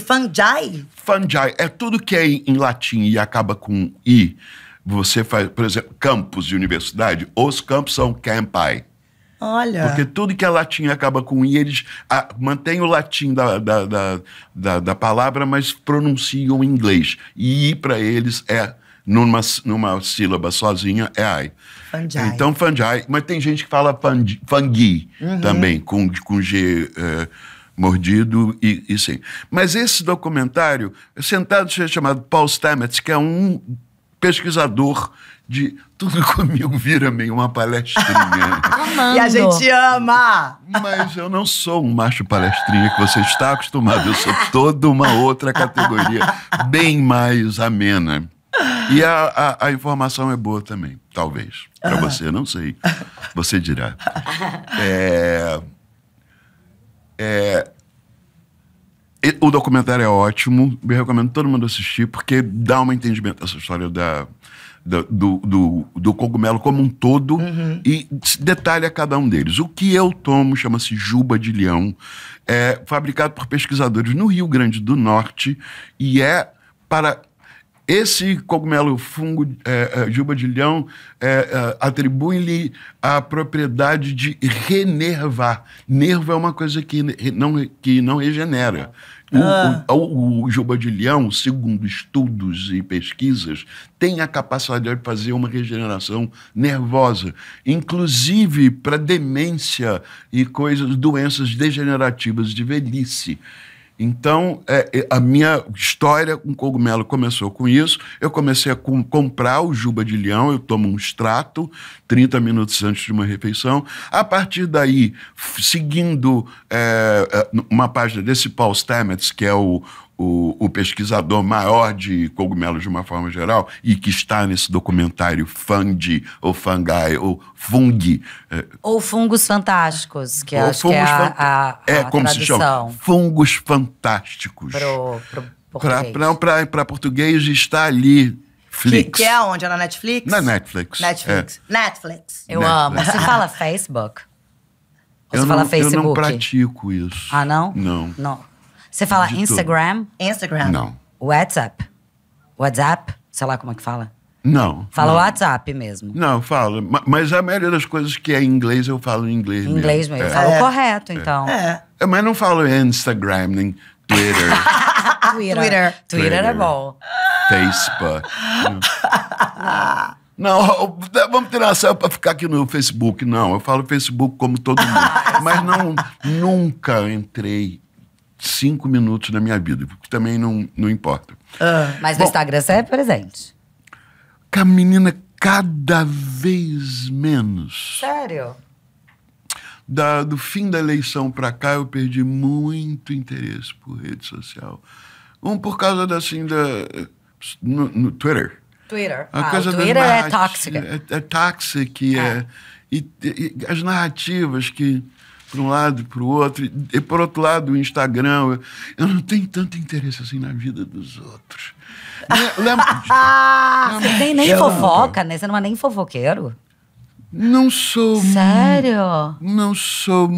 Fungi. É tudo que é em, em latim e acaba com i. Você faz, por exemplo, campus de universidade. Os campos são campi. Olha. Porque tudo que é latim acaba com i, eles a, ah, mantêm o latim da, da, da, da, da palavra, mas pronunciam em inglês. E i para eles é, numa, numa sílaba sozinha, é ai. Fungi. Então, fungi. Mas tem gente que fala fangi uhum. também, com, com G. É, mordido e, e sim. Mas esse documentário, Sentado, é chamado Paul Stamets, que é um pesquisador de tudo comigo vira meio uma palestrinha. Amando. E a gente ama! Mas eu não sou um macho palestrinha que você está acostumado, eu sou toda uma outra categoria, bem mais amena. E a, a, a informação é boa também, talvez. Para você, não sei. Você dirá. É, é, o documentário é ótimo, me recomendo todo mundo assistir, porque dá um entendimento dessa história da, da do, do, do, cogumelo como um todo uhum. e detalha cada um deles. O que eu tomo chama-se Juba de Leão, é fabricado por pesquisadores no Rio Grande do Norte e é para esse cogumelo fungo é, é, juba de leão é, é atribui-lhe a propriedade de renervar. Nervo é uma coisa que não, que não regenera. Ah. O, o, o, de Leão, segundo estudos e pesquisas, tem a capacidade de fazer uma regeneração nervosa, inclusive para demência e coisas, doenças degenerativas de velhice. Então, é, é, a minha história com cogumelo começou com isso. Eu comecei a com, comprar o juba de leão, eu tomo um extrato 30 minutos antes de uma refeição. A partir daí, seguindo é, é, uma página desse Paul Stamets, que é o, o, o, pesquisador maior de cogumelos de uma forma geral e que está nesse documentário Fungi ou Fangai ou Fungi. É, ou Fungos Fantásticos, que acho que é a, a, a É a como se chama? Fungos Fantásticos. Para português está ali que, que, é onde? É na Netflix? Na Netflix. É. Netflix. É. Netflix. Eu Netflix. amo. Você fala Facebook? Ou você não, fala Facebook? Eu não pratico isso. Ah, não? Não. Não. Você fala de Instagram? Tudo. Instagram? Não. WhatsApp? WhatsApp? Sei lá como é que fala. Não. Fala não. WhatsApp mesmo. Não, falo. Mas a maioria das coisas que é em inglês, eu falo em inglês mesmo. Inglês mesmo. É. Falo é. correto, é. então. É. é. Mas não falo Instagram, nem Twitter. Twitter. Twitter. Twitter é bom. Facebook. Não, vamos tirar a para ficar aqui no Facebook. Não, eu falo Facebook como todo mundo. Mas não, nunca entrei cinco minutos da minha vida, porque também não, não importa. Uh, mas Bom, no Instagram você é presente. Com a menina cada vez menos. Sério? Da, do fim da eleição para cá, eu perdi muito interesse por rede social. Um por causa da, assim, da, no, no Twitter. Twitter. A ah, coisa Twitter é tóxica. É, é tóxica. É. é, e, e as narrativas que para um lado e para o outro, e por outro lado o Instagram. Eu, eu não tenho tanto interesse assim na vida dos outros. Ah, lembra? Você tem nem fofoca, né? Você não é nem fofoqueiro? Não sou. Sério? Não sou.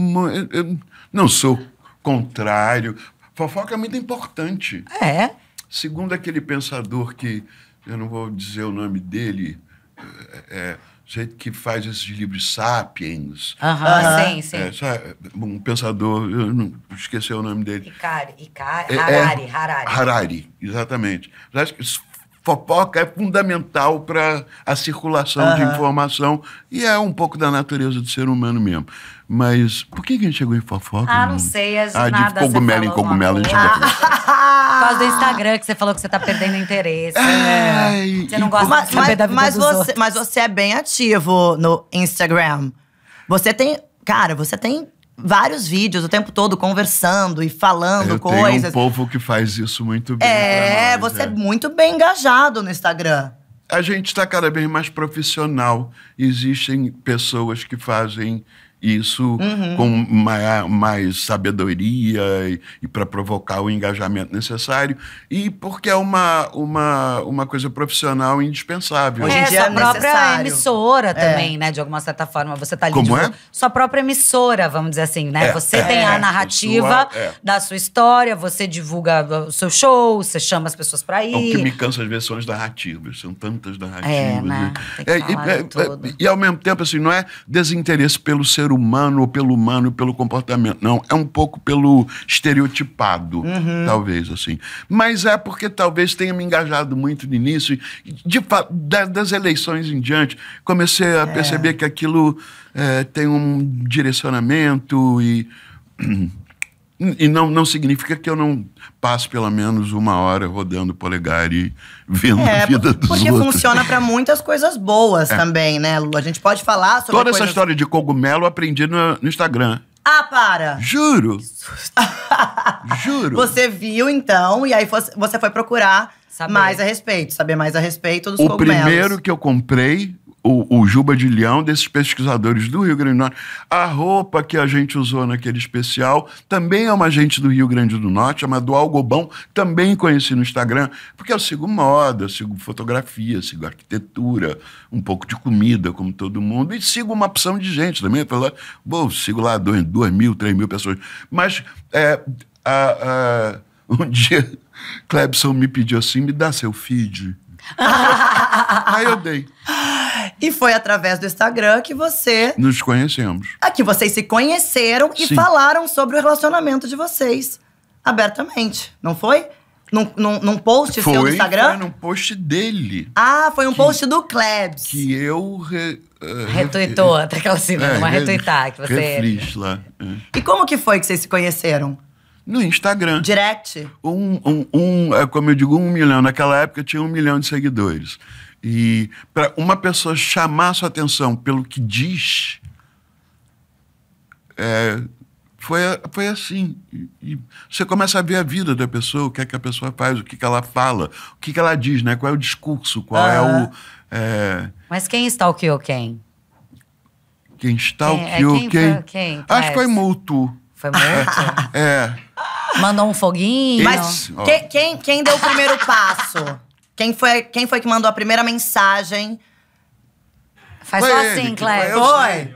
Não sou contrário. Fofoca é muito importante. É. Segundo aquele pensador que eu não vou dizer o nome dele, é, é gente que faz esses livros Sapiens. Ah, Aham, sim, sim. É, sabe, um pensador, eu não esqueci o nome dele. Icari, Icari, Harari, é, é, Harari. Harari, exatamente. Acho que fofoca é fundamental para a circulação de informação e é um pouco da natureza do ser humano mesmo. Mas por que, a gente chegou em fofoca? Ah, não, não sei. As ah, de cogumelo em cogumelo a gente chegou. Por causa do Instagram que você falou que você tá perdendo interesse. É. né? Você não gosta mas, de saber mas, da vida mas você, outros. Mas você é bem ativo no Instagram. Você tem… Cara, você tem vários vídeos o tempo todo conversando e falando Eu coisas. Tem um povo que faz isso muito bem. É, nós, é. você é. é muito bem engajado no Instagram. A gente está cada vez mais profissional. Existem pessoas que fazem isso uhum. com maior, mais sabedoria e, e para provocar o engajamento necessário. E porque é uma, uma, uma coisa profissional indispensável. Hoje em é dia é a própria emissora é. também, né? De alguma certa forma, você está ali. Como é? Sua própria emissora, vamos dizer assim, né? É, você é. tem a narrativa sua, da sua história, você divulga o seu show, você chama as pessoas para ir. O que me cansa às vezes são as narrativas, são tantas narrativas. É, né? né? E, e, ao mesmo tempo, assim, não é desinteresse pelo ser ser humano ou pelo humano, pelo comportamento. Não, é um pouco pelo estereotipado, uhum. talvez, assim. Mas é porque talvez tenha me engajado muito no início. De, de, das eleições em diante, comecei a é. perceber que aquilo é, tem um direcionamento e E não, não significa que eu não passo pelo menos uma hora rodando polegar e vendo é, a vida dos porque outros. Porque funciona para muitas coisas boas é. também, né, Lu? A gente pode falar sobre Toda coisas... essa história de cogumelo eu aprendi no, no Instagram. Ah, para! Juro! Juro! Você viu, então, e aí você foi procurar saber. mais a respeito, saber mais a respeito dos o cogumelos. O primeiro que eu comprei o, o Juba de Leão, desses pesquisadores do Rio Grande do Norte. A roupa que a gente usou naquele especial também é uma gente do Rio Grande do Norte, chamado Algobão, também conheci no Instagram, porque eu sigo moda, sigo fotografia, sigo arquitetura, um pouco de comida, como todo mundo, e sigo uma opção de gente também. Falo, bom, sigo lá 2 mil, 3 mil pessoas. Mas é, a, a, um dia, Clebson me pediu assim: me dá seu feed. Aí eu dei. E foi através do Instagram que você. Nos conhecemos. Ah, que vocês se conheceram e Sim. falaram sobre o relacionamento de vocês abertamente, não foi? Num, num, num post foi, seu no Instagram? Foi num post dele. Ah, foi um que, post do Klebs. Que eu. Re, uh, Retuitou, eh, até aquela assim, é, uma retweetar que você. É. lá. É. E como que foi que vocês se conheceram? No Instagram. Direct? Um, um, um, é, como eu digo, um milhão. Naquela época tinha um milhão de seguidores. E para uma pessoa chamar sua atenção pelo que diz, é, foi, foi assim. E, e você começa a ver a vida da pessoa, o que é que a pessoa faz, o que, que ela fala, o que, que ela diz, né? qual é o discurso, qual ah. é o. É... Mas quem está o que ou quem? Quem está o que ou quem? Acho que foi Mutu. Foi Mutu? é. Mandou um foguinho. Mas oh. que, quem, quem deu o primeiro passo? Quem foi, quem foi que mandou a primeira mensagem? Faz foi só ele, assim, Cleber. Foi.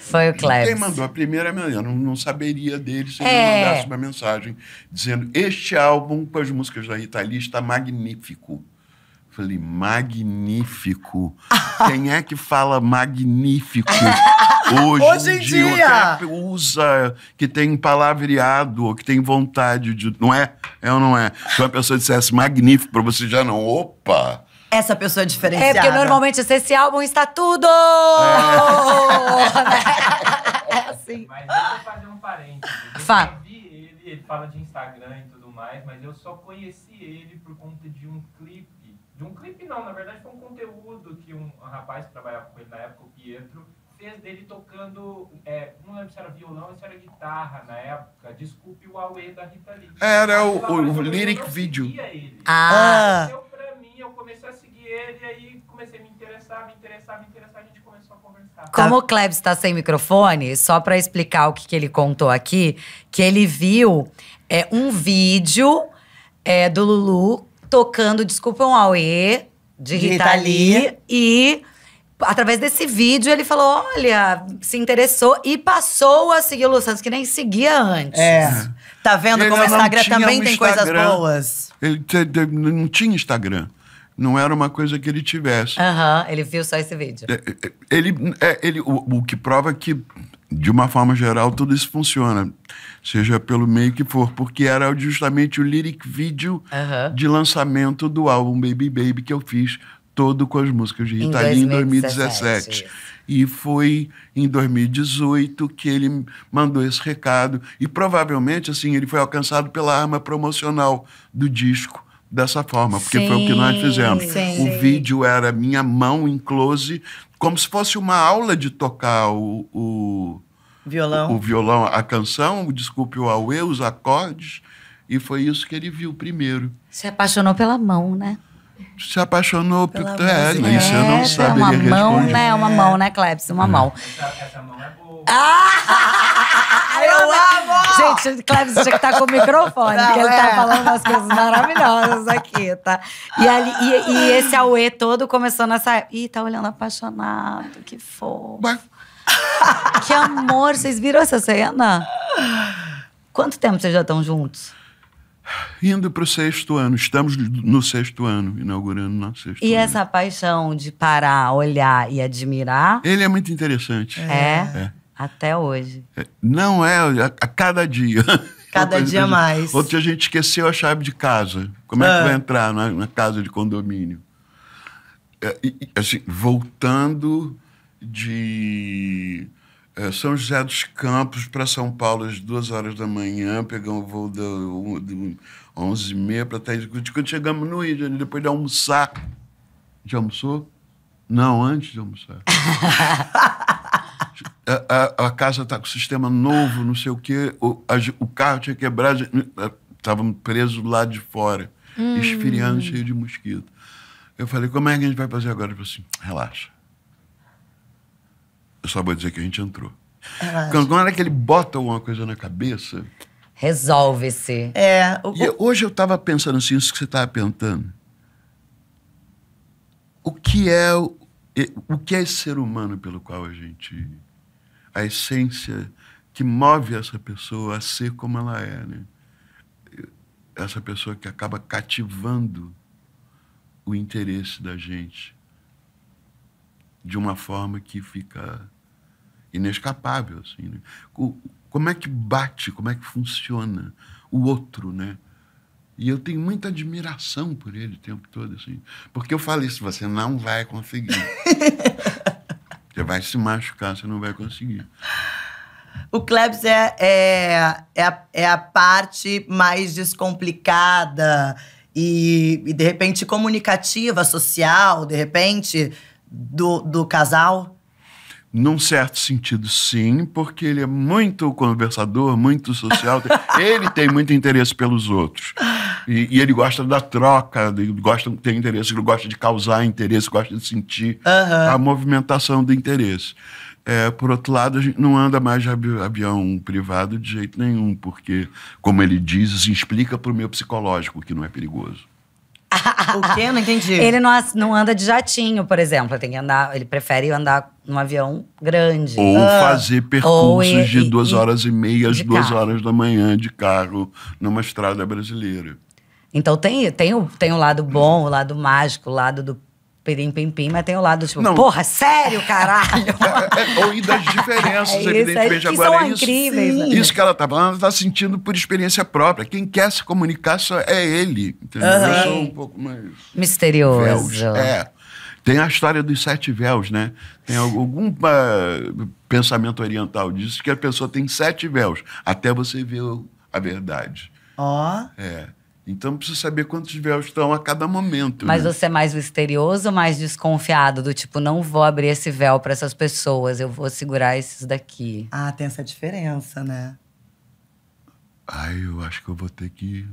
Foi o Cleber. Quem mandou a primeira é mensagem? Eu não, não saberia dele se é. ele mandasse uma mensagem dizendo: Este álbum com as músicas da Rita Lee está magnífico. Falei, magnífico. Quem é que fala magnífico? Hoje, Hoje em dia, dia. usa que tem palavreado, ou que tem vontade de. Não é? É ou não é? Se uma pessoa dissesse magnífico para você, já não. Opa! Essa pessoa é diferenciada. É, porque normalmente esse álbum está tudo! É, é assim. Mas deixa eu fazer um parênteses. Eu vi ele, ele fala de Instagram e tudo mais, mas eu só conheci ele por conta de um clipe de um clipe não, na verdade foi um conteúdo que um, rapaz que trabalhava com ele na época, o Pietro, fez dele tocando, é, não lembro se era violão ou se era guitarra na época, Desculpe o Aue da Rita Lee. É, era o, o, o lyric video. Ele. Ah! Ele pra mim, eu comecei a seguir ele e aí comecei a me interessar, me interessar, me interessar, a gente começou a conversar. Como o Klebs tá sem microfone, só pra explicar o que, que ele contou aqui, que ele viu é, um vídeo é, do Lulu tocando Desculpa um Aue, de, Rita, Rita Lee, e através desse vídeo, ele falou: olha, se interessou e passou a seguir o Lu Santos, que nem seguia antes. É. Tá vendo ele como o Instagram também um tem coisas boas? Ele não tinha Instagram. Não era uma coisa que ele tivesse. Aham, uhum, ele viu só esse vídeo. É, é, ele, ele, é, ele o, o que prova que, de uma forma geral, tudo isso funciona seja pelo meio que for, porque era justamente o lyric video de lançamento do álbum Baby Baby que eu fiz todo com as músicas de Itália em 2017. E foi em 2018 que ele mandou esse recado. E provavelmente, assim, ele foi alcançado pela arma promocional do disco dessa forma, porque sim, foi o que nós fizemos. Sim, o sim. vídeo era minha mão em close, como se fosse uma aula de tocar o, o violão. O, o, violão, a canção, desculpe o Aue, os acordes, e foi isso que ele viu primeiro. Se apaixonou pela mão, né? Se apaixonou pela por... é, né? isso eu não é, saberia responder. É uma mão, responder. né? Uma mão, né, né é. Klebs? Uma é. mão. Essa, essa mão é boa. Ah! Eu amo! Gente, Cleves tinha que estar tá com o microfone, não, porque ele tá é. falando umas coisas maravilhosas aqui, tá? E, ali, e, e esse Aue todo começou nessa. Ih, tá olhando apaixonado, que fofo. Mas que amor, vocês viram essa cena? Quanto tempo vocês já estão juntos? Indo para o sexto ano, estamos no sexto ano, inaugurando nosso. sexto E ano. essa paixão de parar, olhar e admirar? Ele é muito interessante. É? é. Até hoje. É. Não é, a, a cada dia. Cada dia gente, mais. Outro dia a gente esqueceu a chave de casa. Como é ah. que é. vai entrar na, na casa de condomínio? É, assim, voltando de é, São José dos Campos para São Paulo às duas horas da manhã, pegamos o voo da, de 11 e meia para Thaís Quando chegamos no Rio, depois de almoçar. Já almoçou? Não, antes de almoçar. a, a, a, casa está com sistema novo, não sei o quê. O, a, o carro tinha quebrado. Estávamos eh, presos lá de fora, hum. esfriando, cheio de mosquito. Eu falei, como é que a gente vai fazer agora? Ele falou assim, relaxa. Eu só vou dizer que a gente entrou. É na hora que ele bota alguma coisa na cabeça. Resolve-se. É. O... E hoje eu estava pensando assim, isso que você estava perguntando. O que é o, o que é esse ser humano pelo qual a gente. A essência que move essa pessoa a ser como ela é, né? Essa pessoa que acaba cativando o interesse da gente de uma forma que fica inescapável. Assim, né? Como é que bate, como é que funciona o outro, né? E eu tenho muita admiração por ele o tempo todo, assim. Porque eu falo isso, você não vai conseguir. você vai se machucar, você não vai conseguir. O Klebs é, é, é, a, é a parte mais descomplicada e, e, de repente, comunicativa, social, de repente, do, do casal? Num certo sentido, sim, porque ele é muito conversador, muito social. ele tem muito interesse pelos outros. E, e ele gosta da troca, gosta de ter interesse, gosta de causar interesse, gosta de sentir uhum. a movimentação do interesse. É, por outro lado, a gente não anda mais de avião privado de jeito nenhum, porque, como ele diz, assim, explica para o meu psicológico que não é perigoso o quê? Não entendi. Ele não, não anda de jatinho, por exemplo. Ele tem que andar, ele prefere andar num avião grande. Ou ah. fazer percursos Ou, de duas e, horas e meia às duas carro. horas da manhã de carro numa estrada brasileira. Então tem, tem, o, tem o lado bom, o lado mágico, o lado do Pirim, pim, pim, mas tem o lado tipo, não. porra, sério, caralho? Ou e das diferenças, é isso, é evidentemente. É, Agora, são é isso, incríveis. Né? Isso que ela tá falando, está sentindo por experiência própria. Quem quer se comunicar só é ele. Entendeu? Uhum. Eu sou um pouco mais. Misterioso. Véus. É. Tem a história dos sete véus, né? Tem algum uh, pensamento oriental disso que a pessoa tem sete véus até você ver a verdade. Ó. Oh. É. Então precisa saber quantos véus estão a cada momento. Mas né? você é mais misterioso ou mais desconfiado? Do tipo, não vou abrir esse véu para essas pessoas, eu vou segurar esses daqui. Ah, tem essa diferença, né? Ai, eu acho que eu vou ter que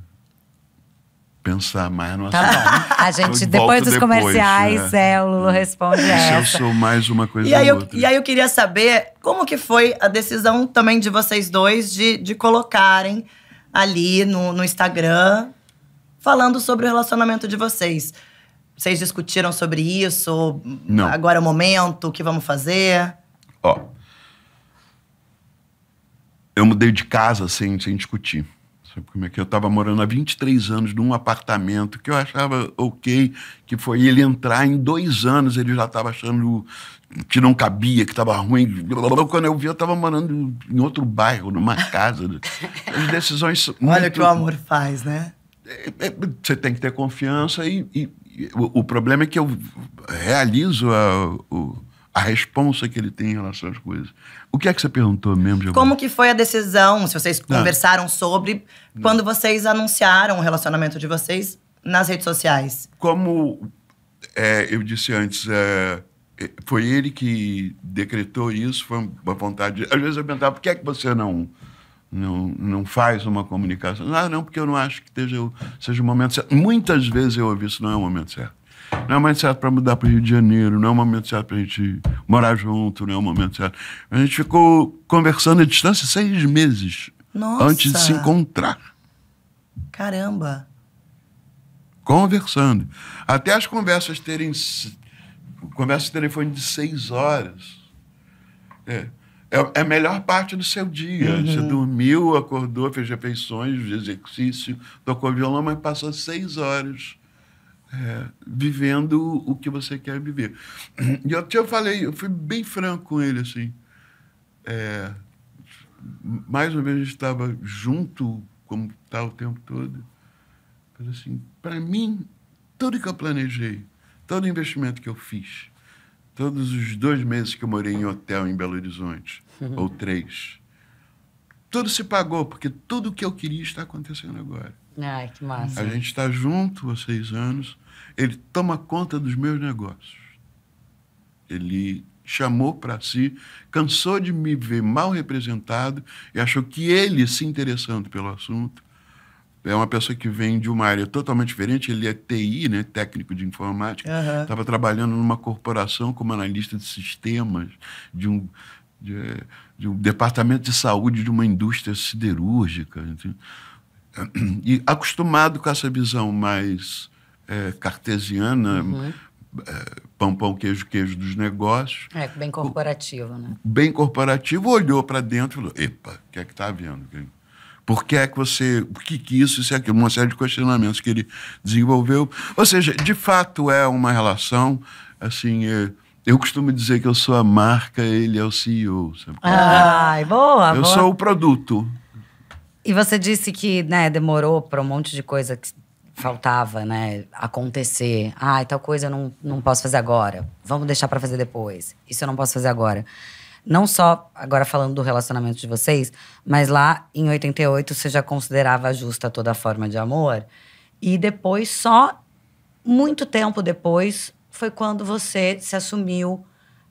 pensar mais no assunto. Tá bom. A gente, depois dos depois, comerciais, né? é, o Lulu hum. responde Isso essa. Eu sou mais uma coisa e aí, eu, e aí eu queria saber como que foi a decisão também de vocês dois de, de colocarem ali no, no Instagram falando sobre o relacionamento de vocês. Vocês discutiram sobre isso? Não. Agora é o momento, o que vamos fazer? Ó. Eu mudei de casa sem, sem discutir. Sabe como é que eu estava morando há 23 anos num apartamento que eu achava ok, que foi ele entrar em dois anos, ele já estava achando que não cabia, que estava ruim. Quando eu vi, eu estava morando em outro bairro, numa casa. As decisões. Olha o que o amor faz, né? É, é, você tem que ter confiança e, e, o, o, problema é que eu realizo a, o, a responsa que ele tem em relação às coisas. O que é que você perguntou mesmo? Giovana? Como que foi a decisão, se vocês ah. conversaram sobre, quando vocês anunciaram o relacionamento de vocês nas redes sociais? Como é, eu disse antes, é, é, foi ele que decretou isso, foi uma vontade. Às vezes eu perguntava, por que é que você não não, não faz uma comunicação. Ah, não, porque eu não acho que esteja, seja o momento certo. Muitas vezes eu ouvi isso, não é o momento certo. Não é o momento certo para mudar para o Rio de Janeiro, não é o momento certo para a gente morar junto, não é o momento certo. A gente ficou conversando à distância seis meses Nossa. antes de se encontrar. Caramba! Conversando. Até as conversas terem. Conversa de telefone de seis horas. É é, é a melhor parte do seu dia. Uhum. Você dormiu, acordou, fez refeições, exercício, tocou violão, mas passou seis horas é, vivendo o que você quer viver. E eu, eu falei, eu fui bem franco com ele, assim. É, mais uma vez a gente estava junto, como está o tempo todo. Falei assim, para mim, tudo que eu planejei, todo investimento que eu fiz, todos os dois meses que eu morei em hotel em Belo Horizonte, uhum. ou três, tudo se pagou, porque tudo o que eu queria está acontecendo agora. Ai, que massa. A gente está junto há seis anos, ele toma conta dos meus negócios. Ele chamou para si, cansou de me ver mal representado e achou que ele, se interessando pelo assunto, é uma pessoa que vem de uma área totalmente diferente. Ele é TI, né, técnico de informática. Estava uhum. trabalhando numa corporação como analista de sistemas de um, de, de um departamento de saúde de uma indústria siderúrgica. Entende? E acostumado com essa visão mais é, cartesiana, uhum. é, pão, pão, queijo, queijo dos negócios. É, bem corporativo, né? Bem corporativo, olhou para dentro e falou: epa, o que é que está havendo? Por que é que você. O que, que isso, isso e aquilo? Uma série de questionamentos que ele desenvolveu. Ou seja, de fato é uma relação, assim. É, eu costumo dizer que eu sou a marca, ele é o CEO. Sabe? Ai, boa! Eu boa. sou o produto. E você disse que né, demorou para um monte de coisa que faltava né, acontecer. Ah, tal coisa eu não, não posso fazer agora. Vamos deixar para fazer depois. Isso eu não posso fazer agora. Não só agora falando do relacionamento de vocês, mas lá em 88 você já considerava justa toda forma de amor. E depois, só muito tempo depois, foi quando você se assumiu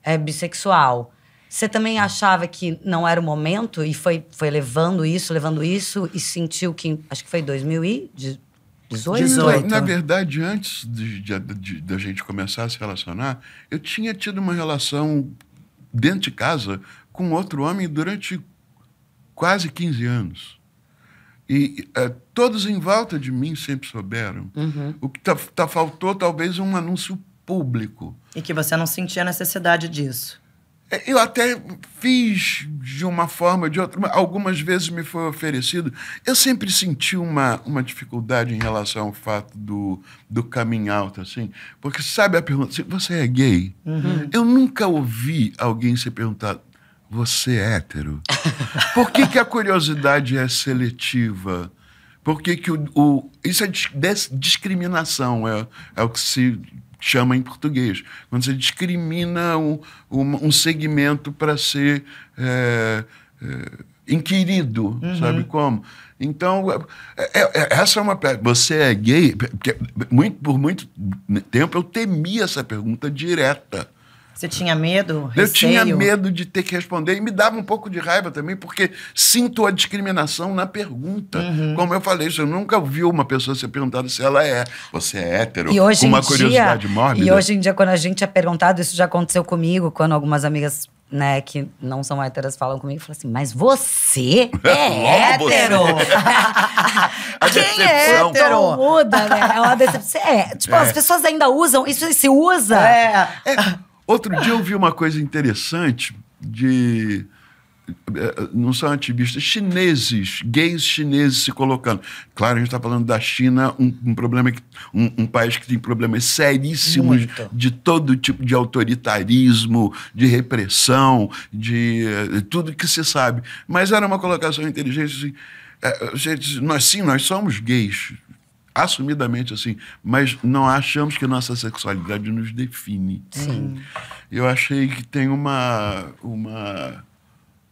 é, bissexual. Você também achava que não era o momento e foi, foi levando isso, levando isso e sentiu que. Acho que foi 2018? 18. Na, na verdade, antes da gente começar a se relacionar, eu tinha tido uma relação dentro de casa com outro homem durante quase 15 anos. E é, todos em volta de mim sempre souberam. Uhum. O que tá, tá, faltou talvez um anúncio público. E que você não sentia necessidade disso. É, eu até fiz de uma forma ou de outra, algumas vezes me foi oferecido. Eu sempre senti uma, uma dificuldade em relação ao fato do, do coming out, assim. Porque sabe a pergunta, assim, você é gay? Uhum. Eu nunca ouvi alguém se perguntar você é hétero? Por que, que a curiosidade é seletiva? Por que, que o, o Isso é dis, discriminação, é, é o que se chama em português. Quando você discrimina um, um, um segmento para ser é, é, inquirido, uhum. sabe como? Então, é, é, é essa é uma. Você é gay? Porque muito, por muito tempo eu temia essa pergunta direta. Você tinha medo? Receio? Eu tinha medo de ter que responder e me dava um pouco de raiva também, porque sinto a discriminação na pergunta. Uhum. Como eu falei, eu nunca vi uma pessoa ser perguntada se ela é. Você é hétero? E hoje com uma dia, curiosidade mórbida. E hoje em dia, quando a gente é perguntado, isso já aconteceu comigo, quando algumas amigas né, que não são héteras falam comigo e falam assim, mas você é hétero! Você. Quem é hétero? Então muda, né? É uma decepção. É, tipo, é. as pessoas ainda usam, isso se usa. É. é. Outro dia eu vi uma coisa interessante de é, não são ativistas, chineses, gays chineses se colocando. Claro, a gente está falando da China, um, um problema que, um, um, país que tem problemas seríssimos Muito. de todo tipo de autoritarismo, de repressão, de eh, tudo que se sabe. Mas era uma colocação inteligente assim, é, gente, nós sim, nós somos gays assumidamente assim, mas não achamos que nossa sexualidade nos define. Sim. Eu achei que tem uma uma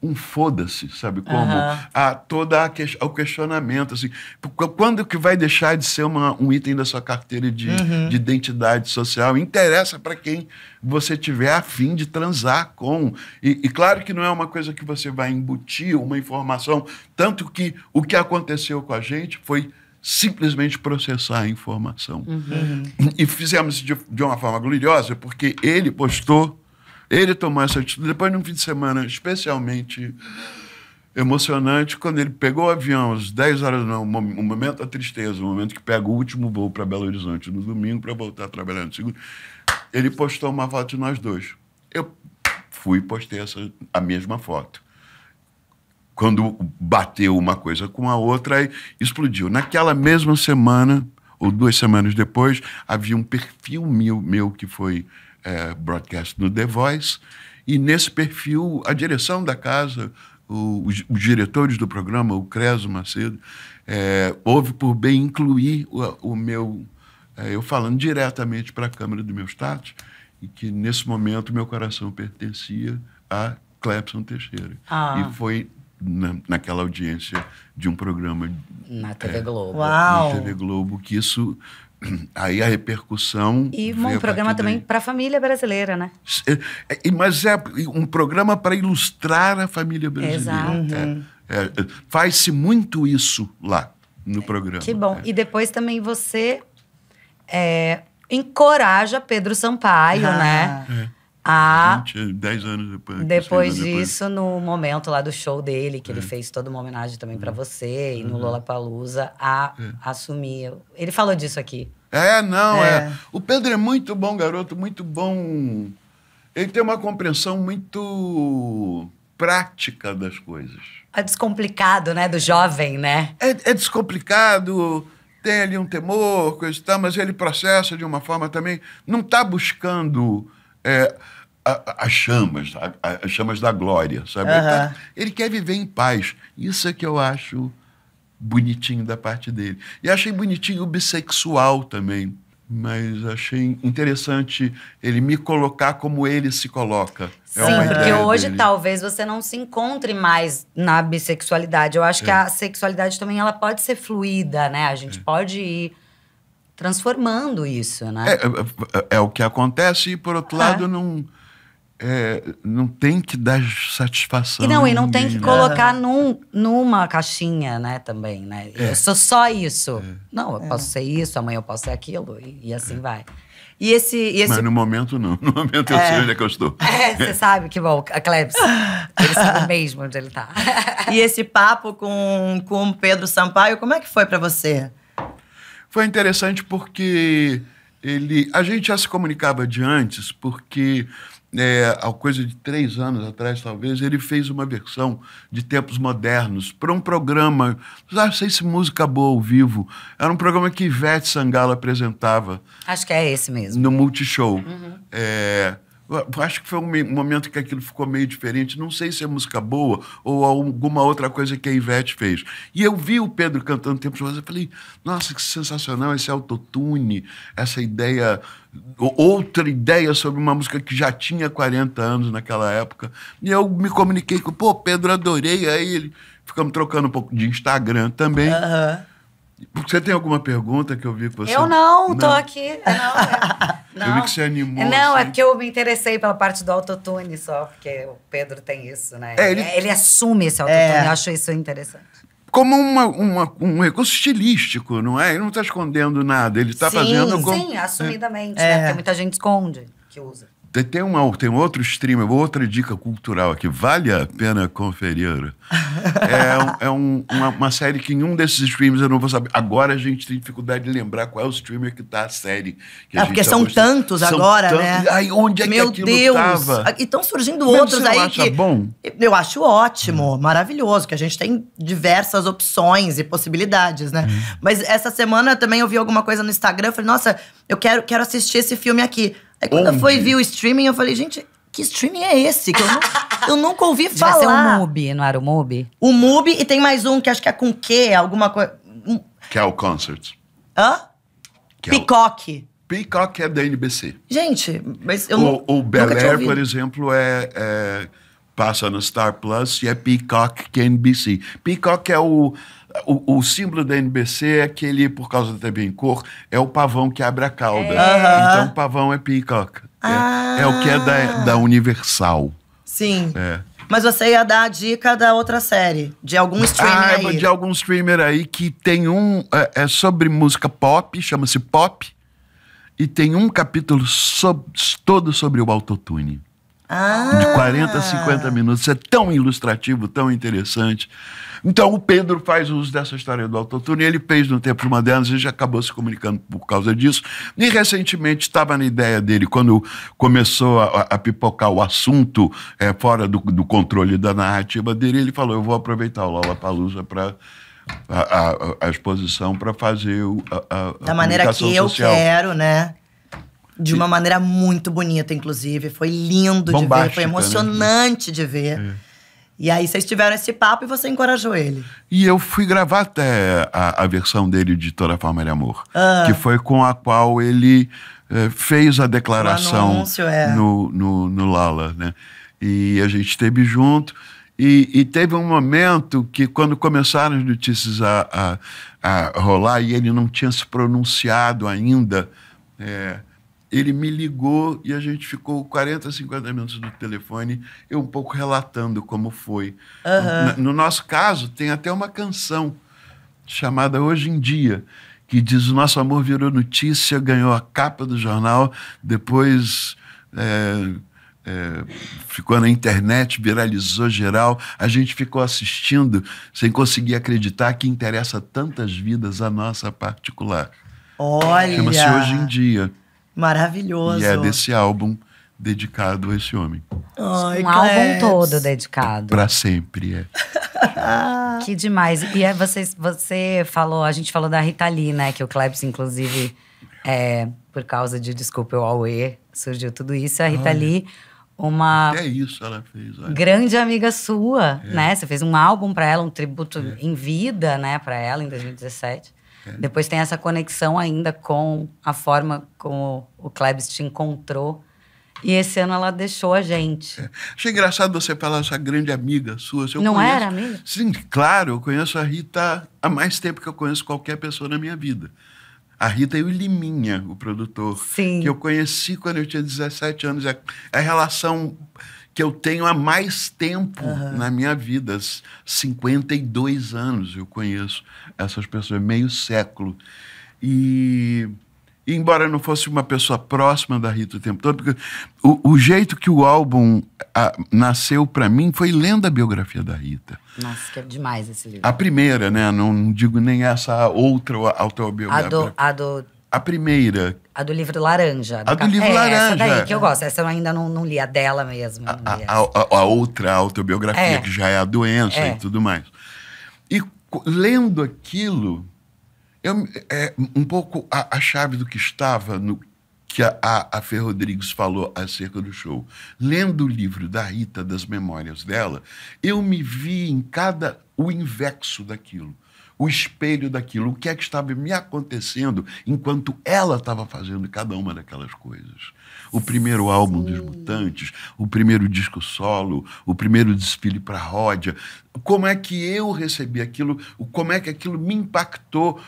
um foda-se, sabe como? Uhum. A, toda a que, o questionamento, assim, quando que vai deixar de ser uma, um item da sua carteira de, uhum. de identidade social? Interessa para quem você tiver afim de transar com. E, e, claro que não é uma coisa que você vai embutir uma informação, tanto que o que aconteceu com a gente foi simplesmente processar a informação. Uhum. E fizemos de, de uma forma gloriosa, porque ele postou, ele tomou essa atitude, depois de um fim de semana especialmente emocionante, quando ele pegou o avião às 10 horas, não, o momento da tristeza, o momento que pega o último voo para Belo Horizonte no domingo para voltar a trabalhar no segundo, ele postou uma foto de nós dois. Eu fui e postei essa, a mesma foto quando bateu uma coisa com a outra, aí explodiu. Naquela mesma semana, ou duas semanas depois, havia um perfil meu, meu que foi é, broadcast no The Voice, e nesse perfil, a direção da casa, o, os, os, diretores do programa, o Creso Macedo, é, houve por bem incluir o, o meu, é, eu falando diretamente para a Câmara do meu status, e que nesse momento meu coração pertencia a Clepson Teixeira. Ah. E foi na, naquela audiência de um programa na TV é, Globo. Uau. Na TV Globo, que isso aí a repercussão e um programa também para a família brasileira, né? É, é, mas é um programa para ilustrar a família brasileira. É, é, é, faz-se muito isso lá no programa. Que bom. E depois também você encoraja Pedro Sampaio, ah. né? A... 20, 10 anos depois. Depois disso, depois. no momento lá do show dele, que é. ele fez toda uma homenagem também para uhum. você, e no uhum. Lola Palusa, a é. assumir. Ele falou disso aqui. É, não, é. é. O Pedro é muito bom, garoto, muito bom. Ele tem uma compreensão muito prática das coisas. É descomplicado, né? Do jovem, né? É, é descomplicado, tem ali um temor, coisa e tal, mas ele processa de uma forma também. Não está buscando. É, as chamas, as chamas da glória, sabe? Uhum. Ele quer viver em paz. Isso é que eu acho bonitinho da parte dele. E achei bonitinho o bissexual também. Mas achei interessante ele me colocar como ele se coloca. É Sim, porque hoje dele. talvez você não se encontre mais na bissexualidade. Eu acho é. que a sexualidade também ela pode ser fluida, né? A gente é. pode ir transformando isso, né? É, é, é, é o que acontece e, por outro lado, não é, não tem que dar satisfação. E não, e não tem que né? colocar num, numa caixinha, né, também, né? É. Eu é sou só isso. É. Não, eu posso é. ser isso, amanhã eu posso ser aquilo, e, e é. assim vai. E esse, e esse, Mas no momento não. No momento eu sei onde é que eu estou. você sabe que bom, a Klebs. Ele sabe mesmo onde ele está. e esse papo com, com o Pedro Sampaio, como é que foi para você? Foi interessante porque ele, a gente já se comunicava de antes, porque é, há coisa de três anos atrás, talvez, ele fez uma versão de tempos modernos para um programa. Ah, não sei se música boa ao vivo. Era um programa que Ivete Sangalo apresentava. Acho que é esse mesmo. No Multishow. Uhum. É, acho que foi um momento que aquilo ficou meio diferente. Não sei se é música boa ou alguma outra coisa que a Ivete fez. E eu vi o Pedro cantando tempo de voz Eu falei, nossa, que sensacional esse autotune, essa ideia, outra ideia sobre uma música que já tinha 40 anos naquela época. E eu me comuniquei com, pô, Pedro, adorei. Aí ele, ficamos trocando um pouco de Instagram também. Aham. Uhum. Você tem alguma pergunta que eu vi que você. Eu não, não. tô aqui. Não, não. É. Eu vi que você animou. É, não, é assim. é porque eu me interessei pela parte do autotune só, porque o Pedro tem isso, né? É, ele... ele... assume esse autotune, é. eu acho isso interessante. Como uma, uma, um recurso estilístico, não é? Ele não está escondendo nada, ele está fazendo. Sim, com... sim, assumidamente, é. né? Porque muita gente esconde que usa. Tem, uma, tem outro streamer outra dica cultural aqui, vale a pena conferir. é, é um, uma, uma, série que em um desses streams eu não vou saber. Agora a gente tem dificuldade de lembrar qual é o streamer que está a série. Que é, a porque tá são gostando. tantos são agora, tantos. né? aí onde é Meu que aquilo Deus. tava? Ah, e estão surgindo é outros aí acha que. Bom? Eu acho ótimo, hum. maravilhoso, que a gente tem diversas opções e possibilidades, né? Hum. Mas essa semana também eu vi alguma coisa no Instagram, eu falei, nossa, eu quero, quero assistir esse filme aqui. Aí é quando Onde? eu fui ver o streaming, eu falei, gente, que streaming é esse? Que eu, não, eu nunca ouvi falar. Vai ser o Mubi, não era o Mubi? O Mubi e tem mais um que acho que é com Q, alguma coisa. Que é o Concert. Hã? Que é Peacock. É Peacock é da NBC. Gente, mas eu não. O Bel Air, por exemplo, é, é, passa no Star Plus e é Peacock que é NBC. Peacock é o o, o, símbolo da NBC é aquele, por causa da em cor, é o pavão que abre a cauda. É. Então, pavão é peacock. Ah. É, é, o que é da, ah. da Universal. Sim. É. Mas você ia dar a dica da outra série, de algum streamer ah, aí. De algum streamer aí que tem um. É, é sobre música pop, chama-se Pop. E tem um capítulo todo sobre o autotune. Ah. De 40 a 50 minutos. É tão ilustrativo, tão interessante. Então o Pedro faz uso dessa história do autotune, ele fez no Tempos Modernos e já acabou se comunicando por causa disso. E recentemente estava na ideia dele, quando começou a, a pipocar o assunto é, fora do, do, controle da narrativa dele, ele falou: Eu vou aproveitar o Lola Palusa para. A, a, a, exposição para fazer o, a, da maneira que eu social. quero, né? De uma maneira muito bonita, inclusive. Foi lindo de ver, foi né? emocionante né? de ver. É. E aí vocês tiveram esse papo e você encorajou ele. E eu fui gravar até a, a, versão dele de Toda Forma de Amor, ah. que foi com a qual ele é, fez a declaração anúncio, é. no, no, no, Lala, né? E a gente esteve junto. E, e, teve um momento que, quando começaram as notícias a, a, a rolar e ele não tinha se pronunciado ainda, é, ele me ligou e a gente ficou 40, 50 minutos no telefone, eu um pouco relatando como foi. Uhum. No, no nosso caso, tem até uma canção chamada Hoje em Dia, que diz: O nosso amor virou notícia, ganhou a capa do jornal, depois. É, é, ficou na internet, viralizou geral, a gente ficou assistindo sem conseguir acreditar que interessa tantas vidas a nossa particular. Olha! Chama-se Hoje em Dia. Maravilhoso. E é desse álbum dedicado a esse homem. Ai, um álbum todo dedicado. Para sempre, é. que demais. E é, você, você falou, a gente falou da Rita Lee, né? Que o Klebs, inclusive, é, por causa de Desculpa, o Aue, surgiu tudo isso. A Rita Ai. Lee, uma. É isso ela fez. Olha. Grande amiga sua, é. né? Você fez um álbum para ela, um tributo é. em vida, né? Para ela, em 2017. Depois tem essa conexão ainda com a forma como o Klebs te encontrou. E esse ano ela deixou a gente. É. Achei engraçado você falar essa grande amiga sua. Eu não conheço... era amiga? Sim, claro. Eu conheço a Rita há mais tempo que eu conheço qualquer pessoa na minha vida. A Rita e o Liminha, o produtor. Sim. Que eu conheci quando eu tinha 17 anos. é a relação que eu tenho há mais tempo uhum. na minha vida. 52 anos eu conheço essas pessoas, meio século. E, embora eu não fosse uma pessoa próxima da Rita o tempo todo, porque o, o jeito que o álbum a, nasceu para mim foi lendo a biografia da Rita. Nossa, que é demais esse livro. A primeira, né? Não, não digo nem essa outra autobiografia. A do, a do a primeira. A do livro Laranja. Do a do livro é, Laranja. Essa daí que eu gosto. Essa eu ainda não, não li, a dela mesmo. A, a, a, a, outra autobiografia, é. que já é a doença é. e tudo mais. E lendo aquilo, eu, é um pouco a, chave do que estava no que a, a, Fer Rodrigues falou acerca do show. Lendo o livro da Rita, das memórias dela, eu me vi em cada o inverso daquilo o espelho daquilo, o que é que estava me acontecendo enquanto ela estava fazendo cada uma daquelas coisas. O primeiro álbum Sim. dos Mutantes, o primeiro disco solo, o primeiro desfile para Ródia. Como é que eu recebi aquilo, como é que aquilo me impactou,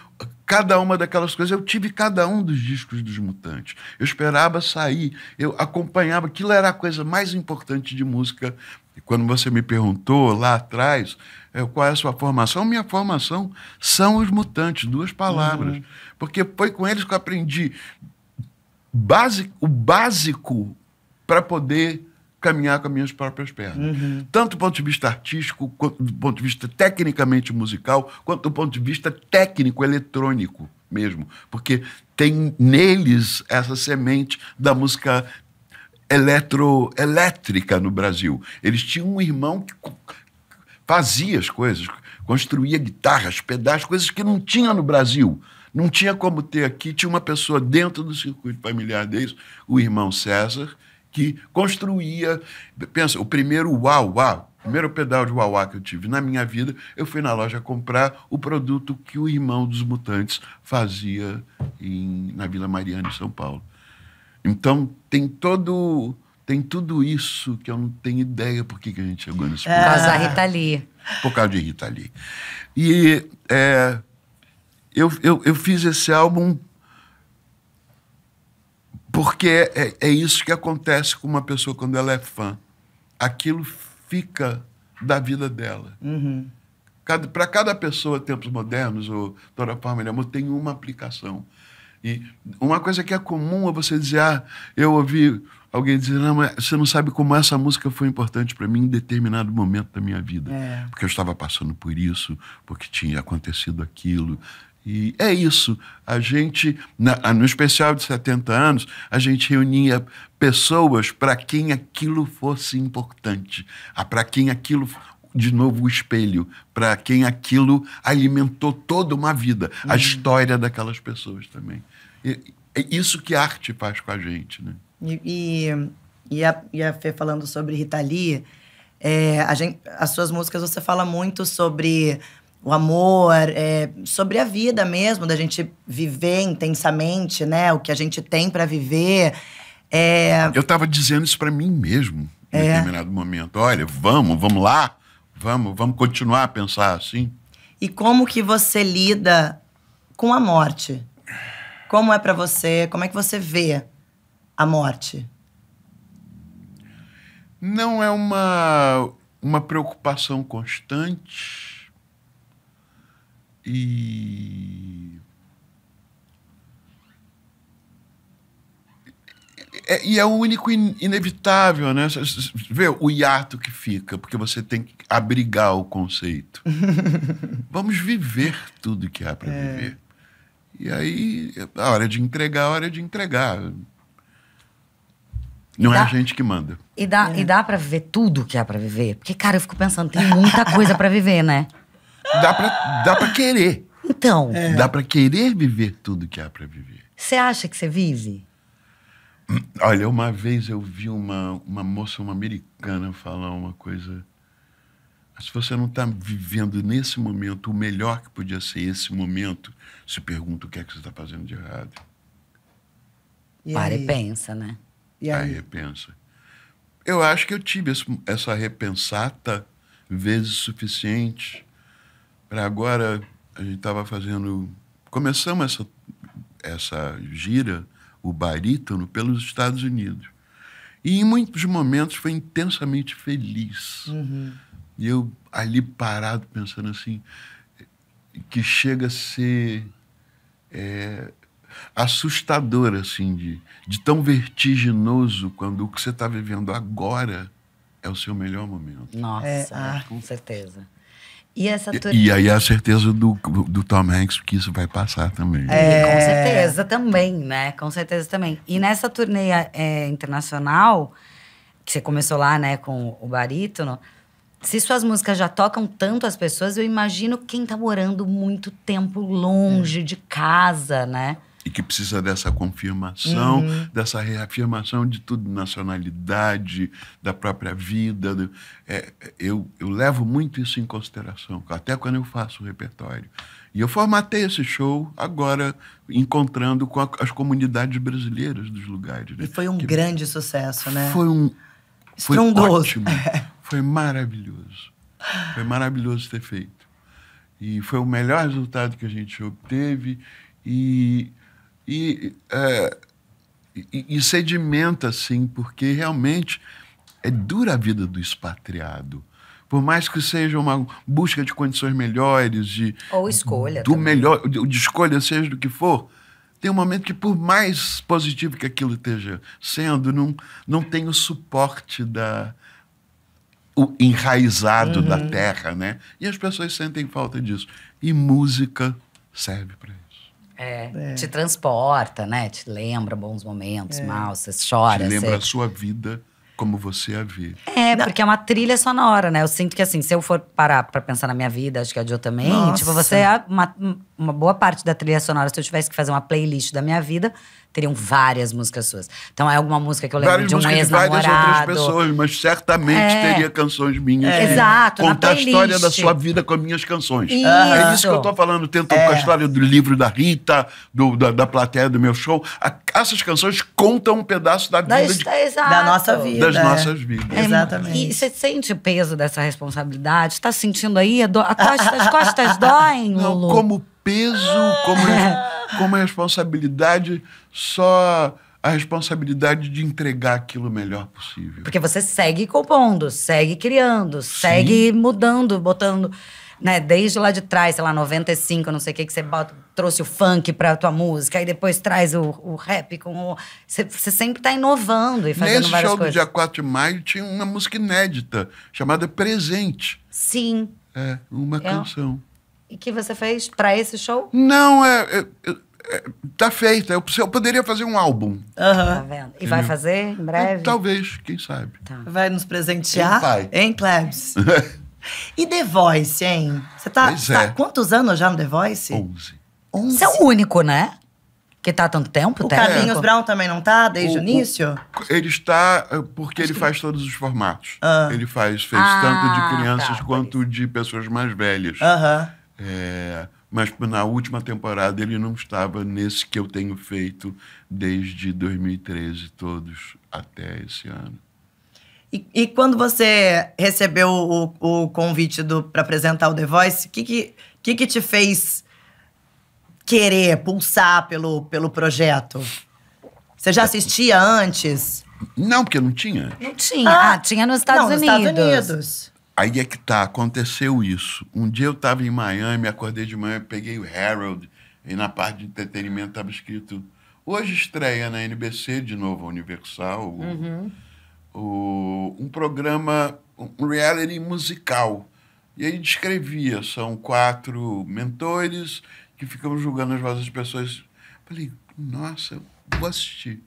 cada uma daquelas coisas. Eu tive cada um dos discos dos Mutantes. Eu esperava sair, eu acompanhava, aquilo era a coisa mais importante de música e quando você me perguntou lá atrás é, qual é a sua formação, minha formação são os mutantes, duas palavras. Uhum. Porque foi com eles que eu aprendi base, o básico para poder caminhar com as minhas próprias pernas. Uhum. Tanto do ponto de vista artístico, quanto do ponto de vista tecnicamente musical, quanto do ponto de vista técnico eletrônico mesmo. Porque tem neles essa semente da música eletroelétrica no Brasil. Eles tinham um irmão que fazia as coisas, construía guitarras, pedais, coisas que não tinha no Brasil. Não tinha como ter aqui. Tinha uma pessoa dentro do circuito familiar deles, o irmão César, que construía. Pensa, o primeiro uauá, o primeiro pedal de uauá que eu tive na minha vida, eu fui na loja comprar o produto que o irmão dos mutantes fazia em, na Vila Mariana, em São Paulo. Então, tem todo. Tem tudo isso que eu não tenho ideia por que, que a gente chegou nesse é. ponto. Por causa da Rita Lee. Por causa de Rita Lee. E é, eu, eu, eu fiz esse álbum porque é, é, isso que acontece com uma pessoa quando ela é fã. Aquilo fica da vida dela. Uhum. Para cada pessoa, tempos modernos, ou toda forma de é amor, tem uma aplicação. E uma coisa que é comum é você dizer, ah, eu ouvi alguém dizer, não, mas você não sabe como essa música foi importante para mim em determinado momento da minha vida. É. Porque eu estava passando por isso, porque tinha acontecido aquilo. E é isso. A gente, na, no especial de 70 anos, a gente reunia pessoas para quem aquilo fosse importante, ah, para quem aquilo de novo o espelho para quem aquilo alimentou toda uma vida, uhum. a história daquelas pessoas também. E, é isso que a arte faz com a gente, né? E, e, e, a, e a Fê falando sobre Rita Lee, é, gente, as suas músicas você fala muito sobre o amor, é, sobre a vida mesmo, da gente viver intensamente, né? O que a gente tem para viver. É... Eu estava dizendo isso para mim mesmo em é. determinado momento. Olha, vamos, vamos lá. Vamos, vamos continuar a pensar assim. E como que você lida com a morte? Como é para você? Como é que você vê a morte? Não é uma uma preocupação constante e É, e é o único in, inevitável, né? Vê o hiato que fica, porque você tem que abrigar o conceito. Vamos viver tudo que há para é. viver. E aí, a é hora de entregar, a é hora de entregar. Não dá, é a gente que manda. E dá, é. e dá para viver tudo que há para viver? Porque, cara, eu fico pensando, tem muita coisa para viver, né? Dá para dá querer. Então. É. Dá para querer viver tudo que há para viver. Você acha que você vive? Olha, uma vez eu vi uma, uma moça, uma americana, falar uma coisa. Ah, se você não está vivendo nesse momento o melhor que podia ser esse momento, se pergunta o que é que você está fazendo de errado. E Para e pensa, né? E aí? aí repensa. Eu acho que eu tive esse, essa repensata vezes suficiente para agora a gente estava fazendo. Começamos essa, essa gira o barítono, pelos Estados Unidos. E em muitos momentos foi intensamente feliz. Uhum. E eu ali parado, pensando assim, que chega a ser é, assustador, assim, de, de tão vertiginoso quando o que você está vivendo agora é o seu melhor momento. Nossa, é, ah, com certeza. E, essa e, e, aí a certeza do, do Tom Hanks que isso vai passar também. É, é, com certeza também, né? Com certeza também. E nessa turnê é, internacional, que você começou lá, né, com o barítono, se suas músicas já tocam tanto as pessoas, eu imagino quem tá morando muito tempo longe hum. de casa, né? e que precisa dessa confirmação, uhum. dessa reafirmação de tudo, nacionalidade, da própria vida. Do, é, eu, eu levo muito isso em consideração, até quando eu faço o repertório. E eu formatei esse show agora, encontrando com a, as comunidades brasileiras dos lugares. Né? E foi um que, grande sucesso, né? Foi um. Estrondoso. Foi ótimo. foi maravilhoso. Foi maravilhoso ter feito. E foi o melhor resultado que a gente obteve. E e, é, e, e sedimenta, sim, porque realmente é dura a vida do expatriado. Por mais que seja uma busca de condições melhores, de. Ou escolha. Do também. melhor, de, de escolha, seja do que for, tem um momento que, por mais positivo que aquilo esteja sendo, não, não tem o suporte da, o enraizado uhum. da terra, né? E as pessoas sentem falta disso. E música serve para isso. É, é. Te transporta, né? Te lembra bons momentos, é. maus, você chora. Te lembra você... a sua vida como você a vive. É, Não. porque é uma trilha sonora, né? Eu sinto que, assim, se eu for parar pra pensar na minha vida, acho que a Jo também, Nossa. tipo, você é uma, uma boa parte da trilha sonora. Se eu tivesse que fazer uma playlist da minha vida, teriam várias músicas suas. Então é alguma música que eu lembro várias de um ex-namorado. De várias outras pessoas, mas certamente é. teria canções minhas. É. Exato, Contar a história da sua vida com as minhas canções. Isso. É isso que eu tô falando. tentando é. com a história do livro da Rita, do, da, da plateia do meu show. A, essas canções contam um pedaço da vida. Da, de, exato. da nossa vida. Das nossas vidas. É, Exatamente. E você sente o peso dessa responsabilidade? Está sentindo aí? A do, a costa, as costas doem, Lulu? Não, como peso, como, é, como é a responsabilidade, só a responsabilidade de entregar aquilo o melhor possível. Porque você segue compondo, segue criando, Sim. segue mudando, botando. Né, desde lá de trás, sei lá, 95, não sei o que, que você bota, trouxe o funk pra tua música, aí depois traz o, o rap com o. Você, você sempre tá inovando e fazendo Nesse várias show coisas. do dia 4 de maio tinha uma música inédita, chamada Presente. Sim. É, uma Eu... É. canção e que você fez para esse show? Não, é, é, é, tá feita. Eu, eu poderia fazer um álbum. Uhum. Tá vendo? E vai fazer em é, breve? Talvez, quem sabe. Tá. Vai nos presentear? vai. Hein, Plebs? e The Voice, hein? Você tá, pois tá é. quantos anos já no The Voice? Onze. Onze? Você é o único, né? Que tá há tanto tempo, O técnico? Carlinhos Brown também não tá desde o, o início? O, ele está é, porque Acho ele que... faz todos os formatos. Ah. Ele faz, fez ah, tanto de ah, crianças tá, quanto de pessoas mais velhas. Aham. É, mas na última temporada ele não estava nesse que eu tenho feito desde 2013 todos até esse ano. E, e quando você recebeu o, o convite para apresentar o The Voice, o que, que, que, que te fez querer pulsar pelo, pelo projeto? Você já assistia antes? Não, porque não tinha. Não tinha. Ah, tinha nos Estados não, Unidos. Nos Estados Unidos. Aí é que tá, aconteceu isso. Um dia eu estava em Miami, acordei de manhã, peguei o Herald e na parte de entretenimento estava escrito. Hoje estreia na NBC, de novo, Universal, uhum. o, um programa, um reality musical. E aí descrevia, são quatro mentores que ficam julgando as vozes das pessoas. Falei, nossa, vou assistir.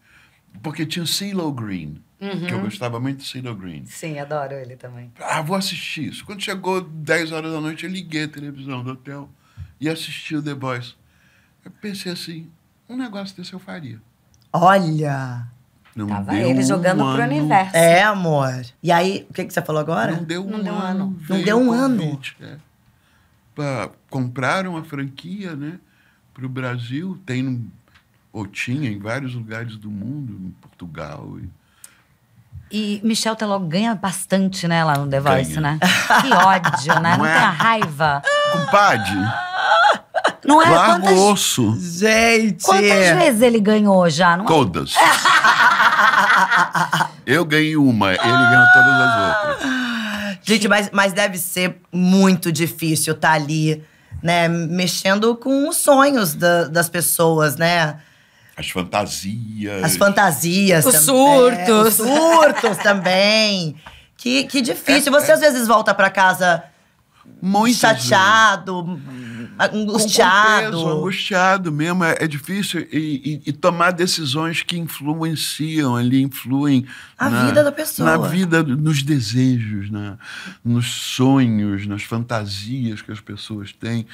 Porque tinha o CeeLo Green. Uhum. Que eu uhum. gostava muito do Cedar Green. Sim, adoro ele também. Ah, vou assistir isso. Quando chegou 10 horas da noite, eu liguei a televisão do hotel e assisti o The Boys. Eu pensei assim, um negócio desse eu faria. Olha! Não Tava deu ele jogando um pro ano. universo. É, amor. E aí, o que, que você falou agora? Não deu um, não deu um ano. Não deu um ano. É. compraram a franquia, né? Pro Brasil. Tem, ou tinha, em vários lugares do mundo. Em Portugal e e Michel Teló ganha bastante, né, lá no The Voice, ganha. né? Que ódio, né? Não, Não é? tem a raiva. Compadre. Não é? Larga quantas... osso. Gente. Quantas vezes ele ganhou já? Não é? todas. Eu ganhei uma, ele ganhou todas as outras. Gente, mas, mas deve ser muito difícil estar tá ali, né? Mexendo com os sonhos da, das pessoas, né? As fantasias. As fantasias. Os surtos. os surtos também. Que, que difícil. É, Você é. às vezes volta para casa muito chateado, angustiado. Com, com peso, angustiado mesmo. É, é difícil e, e, e, tomar decisões que influenciam ali, influem. A na, vida da pessoa. Na vida, nos desejos, na, né? nos sonhos, nas fantasias que as pessoas têm.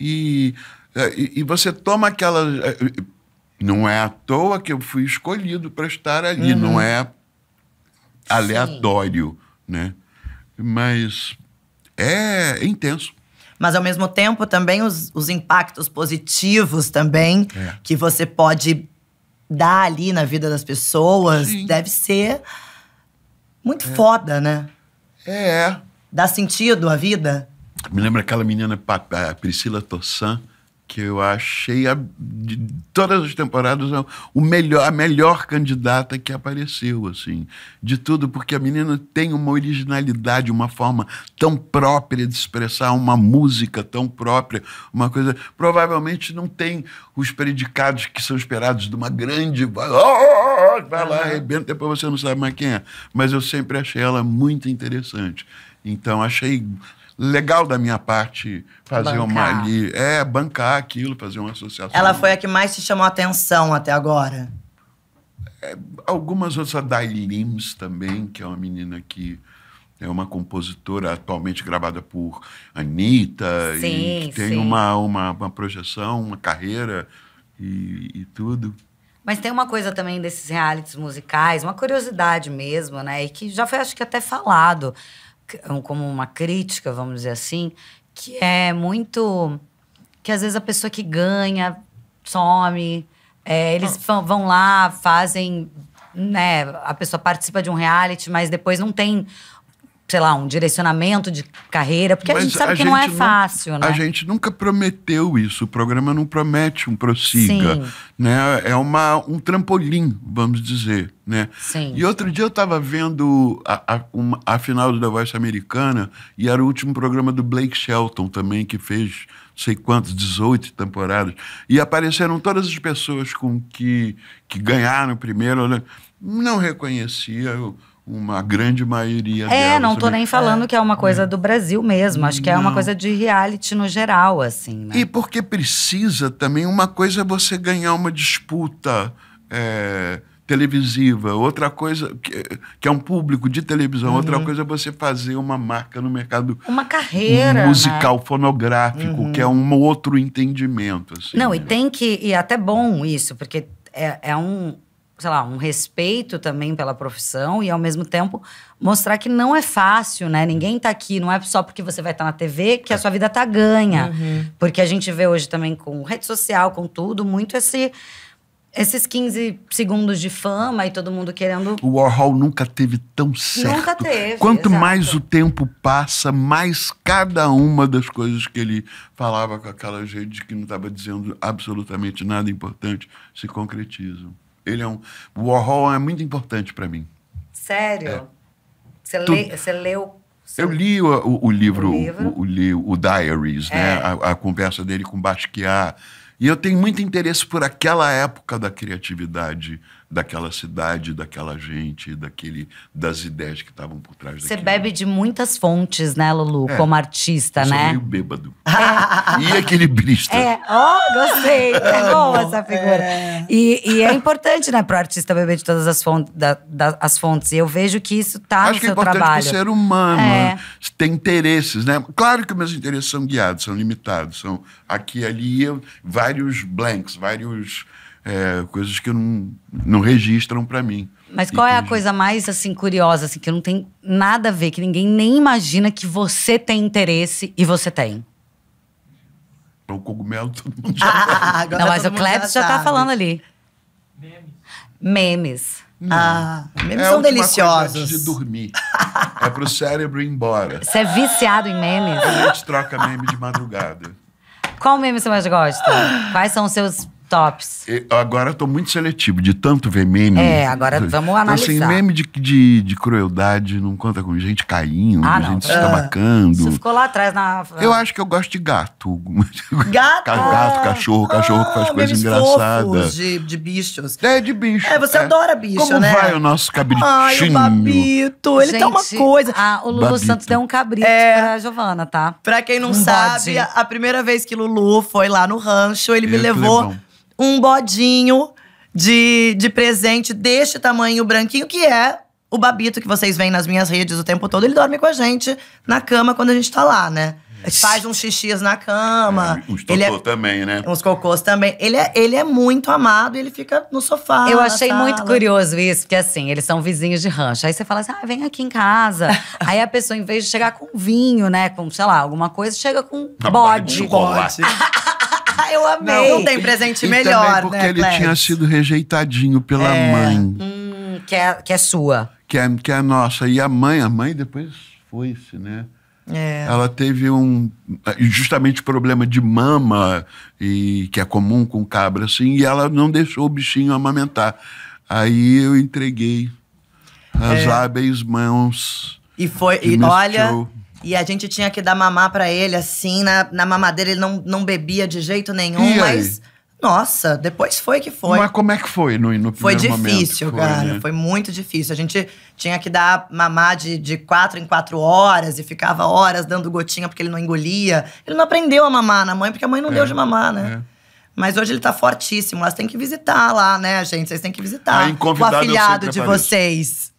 E. É, e, e você toma aquela é, não é à toa que eu fui escolhido para estar ali, uhum. não é aleatório, Sim. né? Mas é intenso mas ao mesmo tempo também os, os impactos positivos também é. que você pode dar ali na vida das pessoas Sim. deve ser muito é. foda, né? É. Dá sentido à vida? Me lembra aquela menina Priscila Tossan, que eu achei a, de todas as temporadas o melhor, a melhor candidata que apareceu, assim, de tudo, porque a menina tem uma originalidade, uma forma tão própria de expressar uma música tão própria, uma coisa provavelmente não tem os predicados que são esperados de uma grande oh, oh, oh, vai lá arrebenta depois você não sabe mais quem é, mas eu sempre achei ela muito interessante. Então achei legal da minha parte fazer bancar. uma ali. É, bancar aquilo, fazer uma associação. Ela foi a que mais te chamou a atenção até agora? É, algumas outras, a Dai Lims também, que é uma menina que é uma compositora atualmente gravada por Anitta, sim, e que tem uma, uma, uma projeção, uma carreira e, e tudo. Mas tem uma coisa também desses realities musicais, uma curiosidade mesmo, né? E que já foi, acho que até falado como uma crítica, vamos dizer assim, que é muito que às vezes a pessoa que ganha some, é, eles ah. vão lá, fazem, né, a pessoa participa de um reality, mas depois não tem sei lá, um direcionamento de carreira, porque Mas a gente sabe a que é gente não é fácil, né? A gente nunca prometeu isso, o programa não promete um prossiga, Sim. né? É uma, um trampolim, vamos dizer, né? Sim. E outro dia eu estava vendo a, a, uma, a final do The Voice americana e era o último programa do Blake Shelton também, que fez sei quantos, 18 temporadas, e apareceram todas as pessoas com que, que ganharam primeiro, né? não reconhecia uma grande maioria é, delas. não estou né? nem falando é, que é uma coisa é. do Brasil mesmo, acho que não. é uma coisa de reality no geral, assim. Né? E porque precisa também, uma coisa é você ganhar uma disputa é, televisiva, outra coisa, que, que, é um público de televisão, uhum. outra coisa é você fazer uma marca no mercado... Uma carreira, Musical, né? fonográfico, uhum. que é um outro entendimento, assim. Não, e né? tem que... E é até bom isso, porque é, é um sei lá, um respeito também pela profissão e ao mesmo tempo mostrar que não é fácil, né? Ninguém tá aqui, não é só porque você vai estar tá na TV que a é. sua vida tá ganha. Uhum. Porque a gente vê hoje também com rede social, com tudo, muito esse esses 15 segundos de fama e todo mundo querendo. O Warhol nunca teve tão certo. Nunca teve. Quanto exato. mais o tempo passa, mais cada uma das coisas que ele falava com aquela gente que não estava dizendo absolutamente nada importante se concretizam. Ele é um. O Warhol é muito importante para mim. Sério? É. Você, tu... Você leu Eu li o, o, o livro, livro? O, o Diaries, né? é. né? A, a, conversa dele com Basquiat. E eu tenho muito interesse por aquela época da criatividade daquela cidade, daquela gente, daquele das ideias que estavam por trás Você bebe de muitas fontes, né, Lulu, é, como artista, né? Sou meio bêbado. e aquele É, oh, gostei. É boa essa figura. É. E, e, é importante, né, o artista beber de todas as fontes, da, da, as fontes. E eu vejo que isso tá Acho no seu trabalho. Acho que é importante ser humano, é. Né? tem interesses, né? Claro que meus interesses são guiados, são limitados, são aqui ali vários blanks, vários é, coisas que não, não registram para mim. Mas qual é a coisa mais assim curiosa, assim, que não tem nada a ver, que ninguém nem imagina que você tem interesse e você tem? É o cogumelo todo mundo ah, já ah, ah Não, mas o Klebs já, tá falando ali. Memes. Memes. Não. Ah, memes é são deliciosos. Coisa antes de dormir. é pro cérebro ir embora. Você é viciado em memes? A gente troca meme de madrugada. Qual meme você mais gosta? Quais são os seus Tops. Agora eu tô muito seletivo, de tanto ver meme. É, agora então, vamos assim, analisar. Então, assim, meme de, de, de crueldade não conta com gente caindo, ah, gente se tabacando. Você ficou lá atrás na. Eu acho que eu gosto de gato. Gato? gato, cachorro, cachorro que faz ah, coisa engraçada. De, de bichos. É, de bicho. É, você é. adora bicho, Como né? Como vai o nosso cabritinho? Ai, o babito. Ele tá uma coisa. Ah, o Lulu Santos deu um cabrito é. pra Giovana, tá? Pra quem não sabe, a primeira vez que Lulu foi lá no rancho, ele me levou um bodinho de, de presente deste tamanho branquinho, que é o Babito que vocês veem nas minhas redes o tempo todo. Ele dorme com a gente na cama quando a gente tá lá, né? Faz uns xixis na cama. É, uns cocôs é, também, né? Uns cocôs também. Ele é, ele é muito amado e ele fica no sofá. Eu achei sala. muito curioso isso, porque assim, eles são vizinhos de rancho. Aí você fala assim, ah, vem aqui em casa. Aí a pessoa, em vez de chegar com vinho, né, com, sei lá, alguma coisa, chega com bode. Bode. eu amei. Não, não tem presente e melhor, também né, porque né, ele tinha sido rejeitadinho pela é, mãe. Hum, que, é, que é sua. Que é, que é nossa. E a mãe, a mãe depois foi-se, né? É. Ela teve um eh, justamente problema de mama e que é comum com cabra assim, e ela não deixou o bichinho amamentar. Aí eu entreguei as é. hábeis mãos. E foi, e olha, show. E a gente tinha que dar mamar para ele, assim, na, na mamadeira ele não, não bebia de jeito nenhum, e mas. Aí? Nossa, depois foi que foi. Mas como é que foi no, no Foi difícil, cara. Né? Foi muito difícil. A gente tinha que dar mamar de, de quatro em quatro horas e ficava horas dando gotinha porque ele não engolia. Ele não aprendeu a mamar na mãe porque a mãe não é, deu de mamar, né? É. Mas hoje ele tá fortíssimo. Elas têm que visitar lá, né, gente? Vocês têm que visitar. Aí, o afilhado de vocês.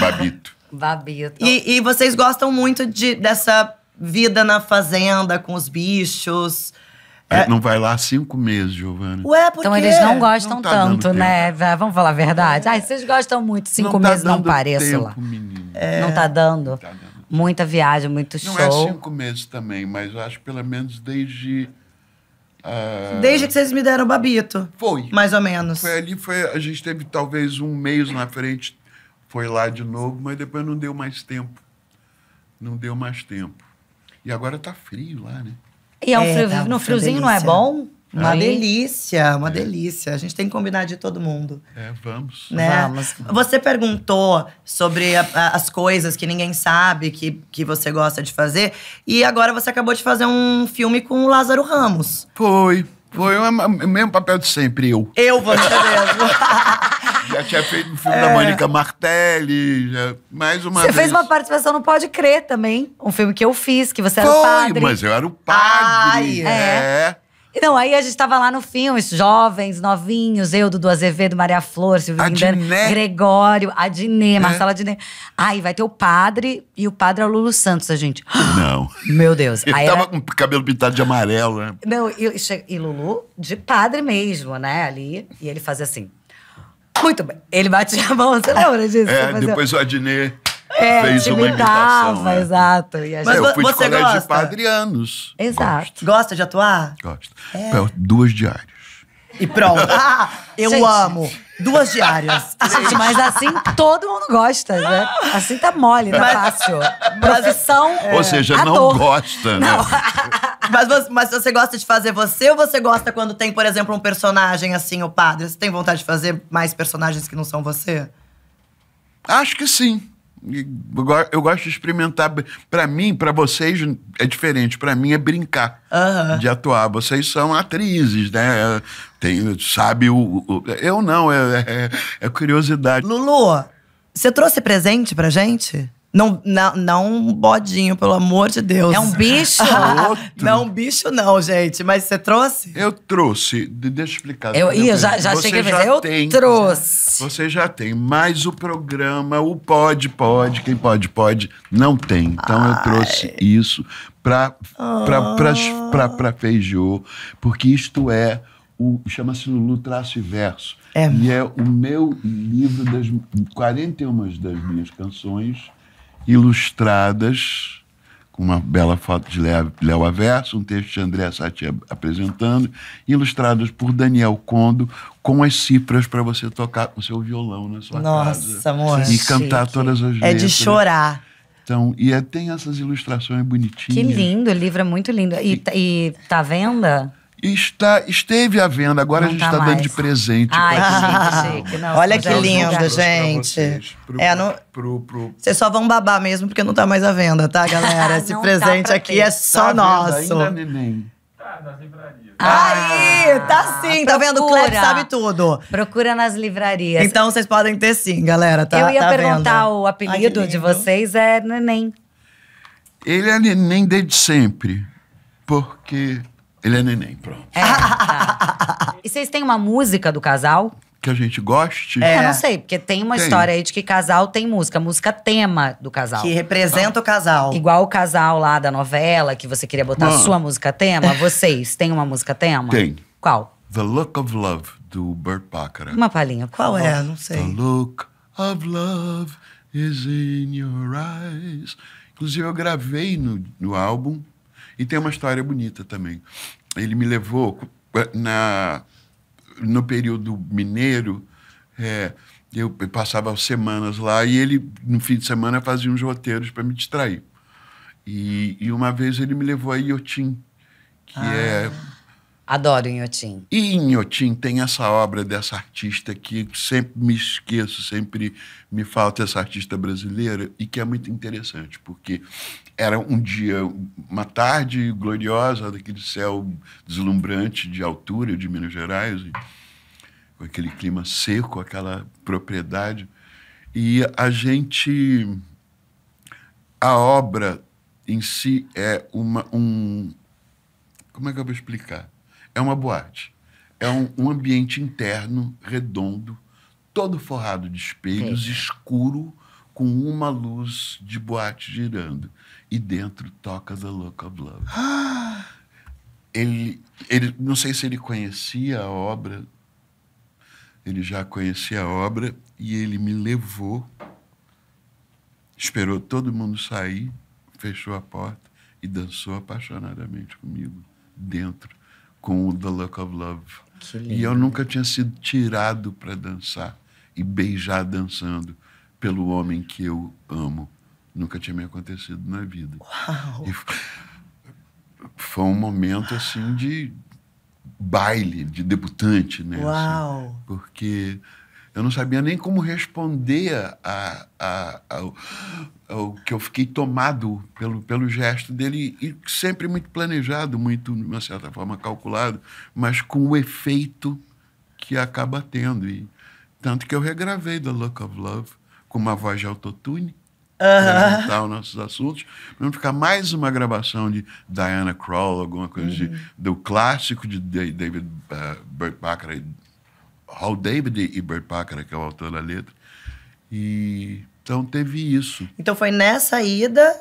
Babito. Babito. E, e vocês gostam muito de, dessa vida na fazenda com os bichos. É. é. Não vai lá há cinco meses, Giovana. Ué, por Então eles não gostam não tá tanto, né? Vamos falar a verdade. Ai, vocês gostam muito, cinco não tá meses não pareço tempo, lá. É. Não tá dando? Não tá dando. Muita viagem, muito não é show. Não é cinco meses também, mas eu acho pelo menos desde. Uh... Desde que vocês me deram o babito. Foi. Mais ou menos. Foi ali, foi, a gente teve talvez um mês na frente, foi lá de novo, mas depois não deu mais tempo. Não deu mais tempo. E agora está frio lá, né? E é um é, frio, é, no friozinho não é bom? Uma Aí. delícia, uma é. delícia. A gente tem que combinar de todo mundo. É, vamos. Né? Vamos. Você perguntou sobre a, a, as coisas que ninguém sabe que, que você gosta de fazer. E agora você acabou de fazer um filme com o Lázaro Ramos. Foi. Foi é o mesmo papel de sempre, eu. Eu, você mesmo. já tinha feito um filme é. da Mônica Martelli, já, mais uma você vez. Você fez uma participação no Pode Crer também, um filme que eu fiz, que você Foi, era o padre. mas eu era o padre. Ai, é. é. Não, aí a gente tava lá no filme, jovens, novinhos, eu, Dudu Azevedo, Maria Flor, Silvio Lindano, Gregório, Adnê, é. Marcela Adnê. Aí vai ter o padre, e o padre é o Lulu Santos, a gente. Não. Meu Deus. Ele aí tava era... com cabelo pintado de amarelo, né? Não, e, e Lulu de padre mesmo, né, ali. E ele fazia assim… Muito bem. Ele batia a mão, você lembra disso? É, depois o Adnet é, fez uma imitação. É. Exato. E a gente... Mas eu fui você de colégio gosta? de padre anos. Exato. Gosta de atuar? Gosto. É. é duas diárias. E pronto. Ah, eu gente. amo. Duas diárias. Gente, mas assim todo mundo gosta, né? Assim tá mole, tá mas, fácil. Profissão. É. Ou é, seja, não gosta, né? Não. mas, mas você gosta de fazer você ou você gosta quando tem, por exemplo, um personagem assim, o padre? Você tem vontade de fazer mais personagens que não são você? Acho que sim. Eu gosto de experimentar. Para mim, para vocês é diferente. Para mim é brincar uhum. de atuar. Vocês são atrizes, né? tem, sabe o, o eu não, é, é, é, curiosidade. Lulu, você trouxe presente pra gente? Não, não, não um bodinho, pelo amor de Deus. É um bicho? É não, é um bicho não, gente. Mas você trouxe? Eu trouxe. Deixa eu explicar. Eu, ia já, já cheguei a ver. Eu tem, trouxe. Você já tem. Mas o programa, o pode, pode, quem pode, pode, não tem. Então Ai. eu trouxe isso para ah. para para Feijô, porque isto é chama-se Lulu Traço e Verso. É. E é o meu livro das 41 das minhas canções ilustradas com uma bela foto de Léo Averso, um texto de André Sati apresentando, ilustrados por Daniel Condo, com as cifras para você tocar o seu violão na sua Nossa, casa. Nossa, amor. E cantar todas as é É de chorar. Então, e é, tem essas ilustrações bonitinhas. Que lindo, o livro é muito lindo. E, e, e tá à venda? Está, esteve à venda, agora não a gente está tá dando de presente. Ai, Olha que é lindo, gente. Vocês, é, não, pro, pro... Vocês só vão babar mesmo porque não está mais à venda, tá, galera? Esse tá presente tá aqui ter. é só tá nosso. Ainda, neném? Tá, nas livrarias. Ah, Aí, tá sim, ah, tá vendo? O Cleb sabe tudo. Procura nas livrarias. Então vocês podem ter sim, galera, tá? Eu ia tá perguntar, vendo. o apelido Ai, de vocês é Neném. Ele é Neném desde sempre, porque ele é neném, pronto. É, tá. E vocês têm uma música do casal? Que a gente goste? É. Eu não sei, porque tem uma Tem. história aí de que casal tem música, música tema do casal. Que representa o casal. Igual o casal lá da novela, que você queria botar a Mano. sua música tema, vocês têm uma música tema? Tem. Qual? The Look of Love, do Burt Bacharach. Uma palhinha. Qual é? favor. é? Não sei. The look of love is in your eyes. Inclusive, eu gravei no, no álbum e tem uma história bonita também. Ele me levou eh, na, no período mineiro, é, eu passava semanas lá e ele, no fim de semana, fazia uns roteiros para me distrair. E, e, uma vez ele me levou a Iotim, que ah, é. Adoro Inhotim. E em Inhotim tem essa obra dessa artista que sempre me esqueço, sempre me falta essa artista brasileira, e que é muito interessante, porque era um dia, uma tarde gloriosa, daquele céu deslumbrante de altura de Minas Gerais, com aquele clima seco, aquela propriedade. E a gente. A obra em si é uma, um. Como é que eu vou explicar? É uma boate. É um, um ambiente interno, redondo, todo forrado de espelhos, Sim. escuro, com uma luz de boate girando e dentro toca The Look of Love. Ele, ele, não sei se ele conhecia a obra, ele já conhecia a obra e ele me levou, esperou todo mundo sair, fechou a porta e dançou apaixonadamente comigo dentro com o The Look of Love. E eu nunca tinha sido tirado para dançar e beijar dançando pelo homem que eu amo. Nunca tinha me acontecido na vida. Uau! E foi um momento assim de baile, de debutante, né? Assim. Uau! Assim, porque eu não sabia nem como responder a, a, ao, ao, que eu fiquei tomado pelo, pelo gesto dele, e sempre muito planejado, muito, de uma certa forma, calculado, mas com o efeito que acaba tendo. E, tanto que eu regravei The Look of Love com uma voz de autotune, uhum. apresentar os nossos assuntos. Vamos ficar mais uma gravação de Diana Krall, alguma coisa uhum. de, do clássico de David uh, Bert Bacharach, Hall David e Bert Bacharach, que é o autor da letra. E então teve isso. Então foi nessa ida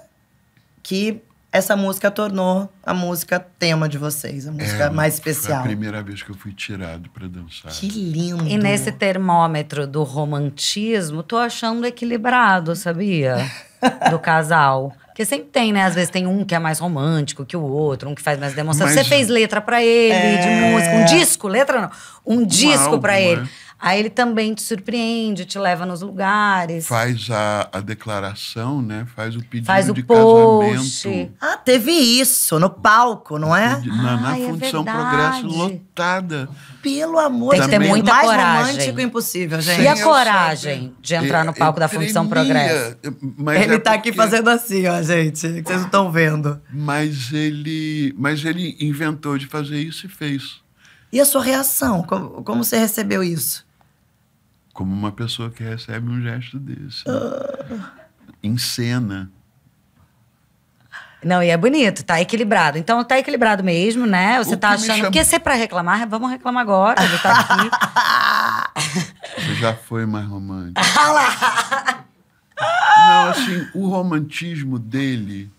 que essa música tornou a música tema de vocês, a música é, mais especial. Foi a primeira vez que eu fui tirado para dançar. Que lindo! E nesse termômetro do romantismo, tô achando equilibrado, sabia? Do casal. Porque sempre tem, né? Às vezes tem um que é mais romântico que o outro, um que faz mais demonstração. Mas, Você fez letra para ele, é... de música. Um disco, letra não. Um disco para ele. Né? Aí ele também te surpreende, te leva nos lugares. Faz a, a declaração, né? Faz o pedido Faz o de post. casamento. Ah, teve isso, no palco, não é? Na, na Ai, é Fundição é Progresso lotada. Pelo amor de Deus. Tem que ter muita mais coragem. romântico impossível, gente. e a coragem de entrar no é, palco eu, eu da Fundição Progresso? Mas ele é tá porque... aqui fazendo assim, ó, gente. Que vocês não estão vendo. Mas ele, mas ele inventou de fazer isso e fez. E a sua reação? Como, como você recebeu isso? Como uma pessoa que recebe um gesto desse. Uh... Em cena. Não, e é bonito, tá equilibrado. Então tá equilibrado mesmo, né? Você o tá achando. Chama... Porque ser é para reclamar, vamos reclamar agora. Ele tá aqui. Você já foi mais romântico. Ah Não, assim, o romantismo dele,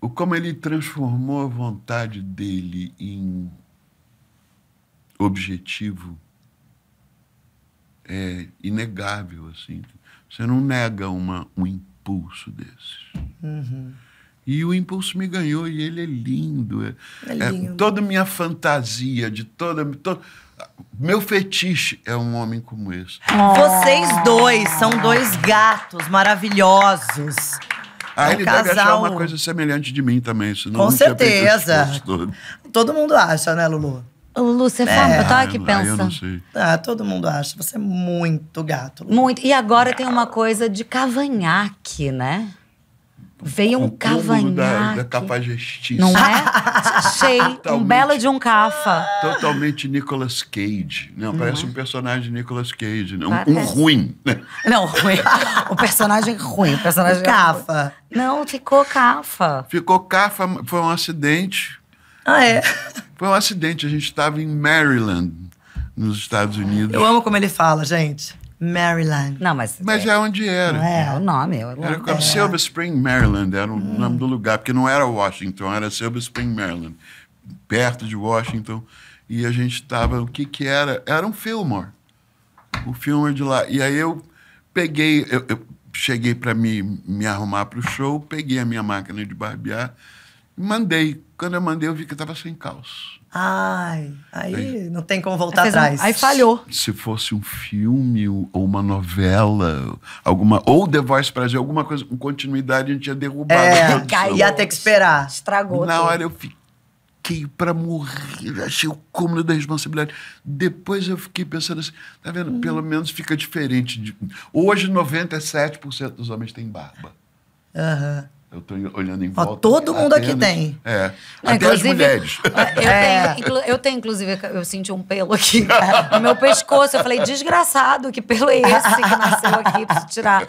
o como ele transformou a vontade dele em objetivo é inegável, assim. Você não nega uma, um impulso desses. Uhum. E o impulso me ganhou e ele é lindo. É, é, é lindo. É, toda minha fantasia de toda. meu fetiche é um homem como esse. Vocês dois são dois gatos maravilhosos. Ah, é ele casal... deve achar uma coisa semelhante de mim também, senão Com certeza. Todo mundo acha, né, Lulu? Lúcia, é, forma, tá eu tava aqui pensando. Ah, todo mundo acha. Você é muito gato. Lu. Muito. E agora tem uma coisa de cavanhaque, né? Veio um cavanhaque. Da, da cafajestice. Não é? Achei. um belo de um cafa. Totalmente Nicolas Cage. Não, não parece é? um personagem de Nicolas Cage. Não, né? um ruim. Né? Não, ruim. o personagem ruim. O personagem o cafa. Não, ficou cafa. Ficou cafa. Foi um acidente. Ah, é? Foi um acidente. A gente estava em Maryland, nos Estados Unidos. Eu amo como ele fala, gente. Maryland. Não, mas. Mas é, é onde era. É, é, o nome. É o nome. Era como Silver Spring, Maryland, era o hum. nome do lugar, porque não era Washington, era Silver Spring, Maryland, perto de Washington. E a gente estava. O que que era? Era um Fillmore. O Fillmore de lá. E aí eu peguei. Eu, eu cheguei para me, me arrumar para o show, peguei a minha máquina de barbear Mandei. Quando eu mandei, eu vi que estava sem calço. Ai, aí, aí não tem como voltar atrás. aí falhou. Se fosse um filme ou uma novela, alguma ou The Voice Brasil, alguma coisa com continuidade, a gente ia derrubar. É, ia ter que esperar. Estragou. Na tudo. hora eu fiquei para morrer, achei o cúmulo da responsabilidade. Depois eu fiquei pensando assim, tá vendo? Uhum. Pelo menos fica diferente. De... Hoje 97% dos homens têm barba. Aham. Uhum. Eu estou olhando em volta. Ó, todo mundo apenas, aqui tem. É. é até as mulheres. É, eu é. tenho, eu tenho, inclusive, eu senti um pelo aqui no meu pescoço. Eu falei, desgraçado, que pelo é esse que nasceu aqui? Preciso tirar.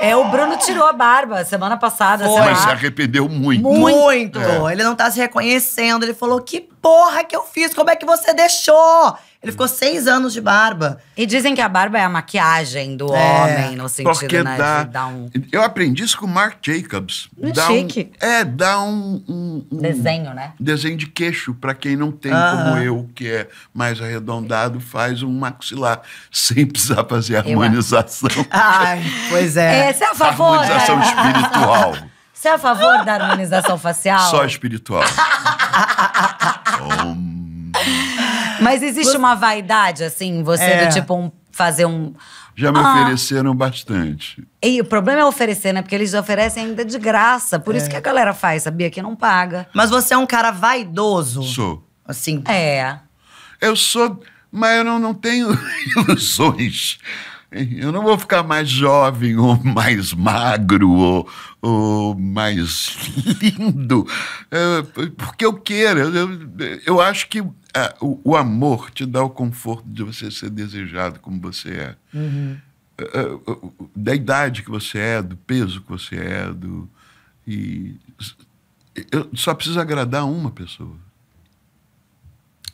É, o Bruno tirou a barba semana passada. Foi. Mas se arrependeu muito. Muito! É. Ele não está se reconhecendo. Ele falou, que porra que eu fiz? Como é que você deixou? Ele ficou seis anos de barba. E dizem que a barba é a maquiagem do é, homem, no sentido né, dá, de dar um. Eu aprendi isso com o Mark Jacobs. É um dá chique. Um, é, dá um, um, um, Desenho, né? Desenho de queixo, para quem não tem, como eu, que é mais arredondado, faz um maxilar, sem precisar fazer harmonização. Ai, pois é. Esse é, é a favor. Harmonização né? espiritual. Você é a favor da harmonização facial? Só espiritual. Om. Mas existe uma vaidade, assim, você é. do tipo um, fazer um. Já me ah. ofereceram bastante. E o problema é oferecer, né? Porque eles oferecem ainda de graça. Por é. isso que a galera faz, sabia? Que não paga. Mas você é um cara vaidoso. Sou. Assim. É. Eu sou, mas eu não, não tenho ilusões. Eu não vou ficar mais jovem, ou mais magro, ou, ou mais lindo, é, porque eu queira. Eu, eu acho que a, é, o, o, amor te dá o conforto de você ser desejado como você é. Uhum. É, é, da idade que você é, do peso que você é, do. E eu só preciso agradar uma pessoa.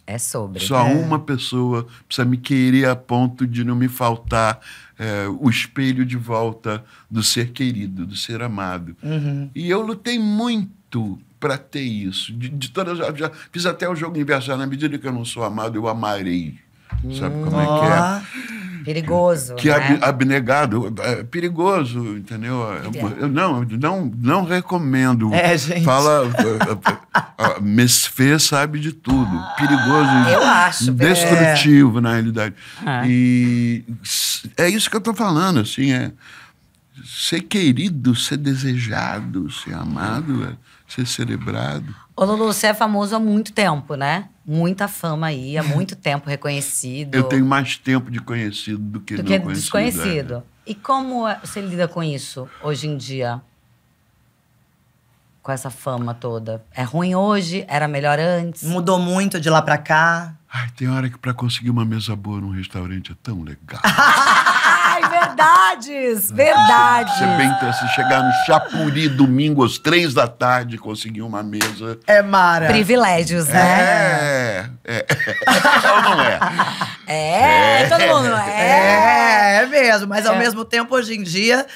É sobre. Só é. uma pessoa precisa me querer a ponto de não me faltar é, o espelho de volta do ser querido, do ser amado. Uhum. E eu lutei muito para ter isso. De, de todas, já, já fiz até o jogo inverso. Na medida que eu não sou amado, eu amarei. Sabe como é que é? Perigoso. Que é né? abnegado, é perigoso, entendeu? Eu não, não, não recomendo. É, gente. Fala. Mesfê sabe de tudo. Perigoso. Eu acho. Destrutivo, é. na realidade. Ah. E é isso que eu estou falando, assim, é. Ser querido, ser desejado, ser amado. É, ser celebrado. Ô Lulu, você é famoso há muito tempo, né? Muita fama aí, há muito tempo reconhecido. Eu tenho mais tempo de conhecido do que, do não conhecido, desconhecido. É. E como é, você lida com isso hoje em dia? Com essa fama toda? É ruim hoje? Era melhor antes? Mudou muito de lá pra cá? Ai, tem hora que para conseguir uma mesa boa num restaurante é tão legal. Verdades, verdade. É você pensa ter se chegar no Chapuri domingo às três da tarde, conseguir uma mesa. É mara. Privilégios, é, né? É, é. é. Ou não é? é? É, todo mundo é. é. É mesmo, mas ao mesmo tempo, hoje em dia,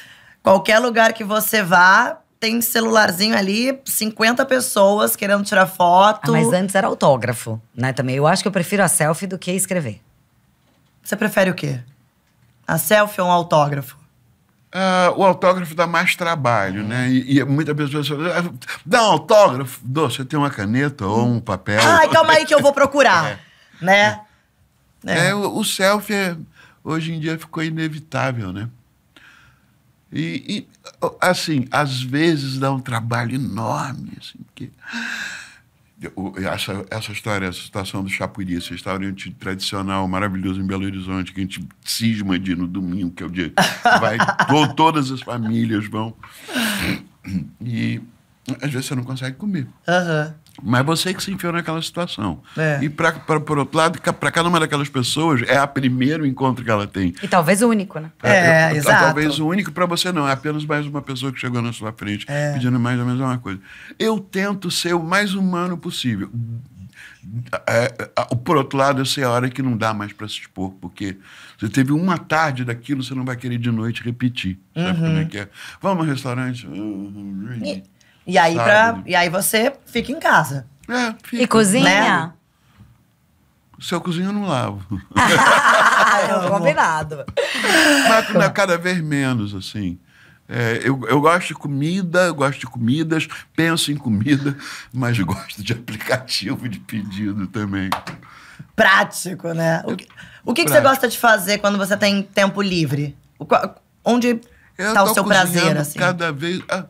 qualquer lugar que você vá, tem celularzinho ali, 50 pessoas querendo tirar foto. Ah, mas antes era autógrafo, né? Também. Eu acho que eu prefiro a selfie do que escrever. Você prefere o quê? A selfie ou um autógrafo? Uh, o autógrafo dá mais trabalho, né? E, e muitas pessoas falam, ah, dá um autógrafo, você tem uma caneta ou um papel? Ah, calma então é aí que eu vou procurar, é. né? É. é. é o, o, selfie hoje em dia ficou inevitável, né? E, e, assim, às vezes dá um trabalho enorme, assim, porque essa, essa história, essa situação do Chapuri, esse restaurante tradicional maravilhoso em Belo Horizonte, que a gente cisma de no domingo, que é o dia que vai, to, todas as famílias vão. E às vezes você não consegue comer. Uhum. Mas você que se enfiou naquela situação. É. E, pra, pra, por outro lado, para cada uma daquelas pessoas, é o primeiro encontro que ela tem. E talvez o único, né? É, é, é exato. Talvez o único para você não. É apenas mais uma pessoa que chegou na sua frente é. pedindo mais ou menos uma coisa. Eu tento ser o mais humano possível. É, é, por outro lado, essa é a hora que não dá mais para se expor, porque você teve uma tarde daquilo, você não vai querer de noite repetir. Sabe uhum. como é que é? Vamos ao restaurante? Uhum. E... E aí, pra, e aí você fica em casa. É, fica. E cozinha? Né? Se eu cozinho, eu não lavo. combinado. Mas na, cada vez menos, assim. É, eu, eu gosto de comida, gosto de comidas, penso em comida, mas gosto de aplicativo de pedido também. Prático, né? O que, o que, que você gosta de fazer quando você tem tempo livre? O, onde está o seu prazer, assim? Cada vez. Ah,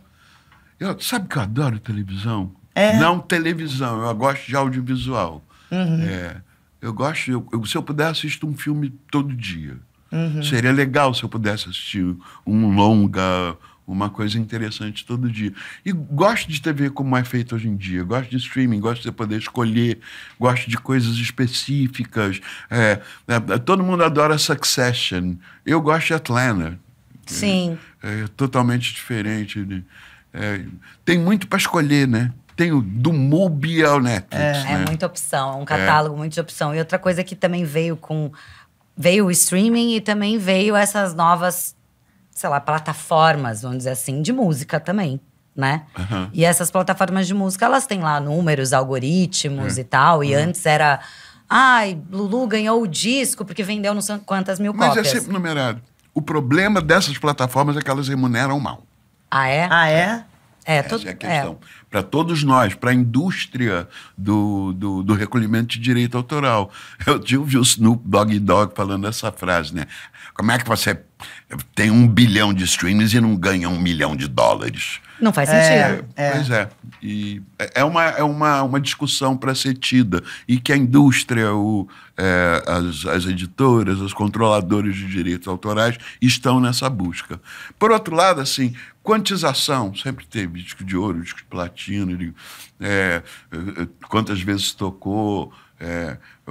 eu, sabe que eu adoro televisão? É. Não televisão, eu gosto de audiovisual. Uhum. É, eu gosto, eu, eu, se eu pudesse assistir um filme todo dia. Uhum. Seria legal se eu pudesse assistir um longa, uma coisa interessante todo dia. E gosto de TV como é feito hoje em dia, gosto de streaming, gosto de poder escolher, gosto de coisas específicas. É, é, é, todo mundo adora Succession. Eu gosto de Atlanta. Sim. É, é totalmente diferente. É, tem muito para escolher, né? Tem o do Mubi ao Netflix. É, é né? é muita opção, um é. catálogo é. muito de opção. E outra coisa que também veio com. Veio o streaming e também veio essas novas, sei lá, plataformas, vamos dizer assim, de música também, né? Uhum. E essas plataformas de música, elas têm lá números, algoritmos é. e tal. E uhum. antes era. Ai, Lulu ganhou o disco porque vendeu não sei quantas mil Mas cópias. Mas é sempre numerado. O problema dessas plataformas é que elas remuneram mal. Ah, é? Ah, é? É, todo, Essa é a é. questão. É. Para todos nós, para a indústria do, do, do, recolhimento de direito autoral. Eu tive o Snoop Dogg Dogg falando essa frase, né? Como é que você tem um bilhão de streams e não ganha um milhão de dólares? Não faz sentido. É, é. Pois é. E é uma, é uma, uma discussão para ser tida. E que a indústria, o, é, as, as editoras, os controladores de direitos autorais estão nessa busca. Por outro lado, assim, quantização. Sempre teve disco de ouro, disco de platino, é, é, é, quantas vezes tocou.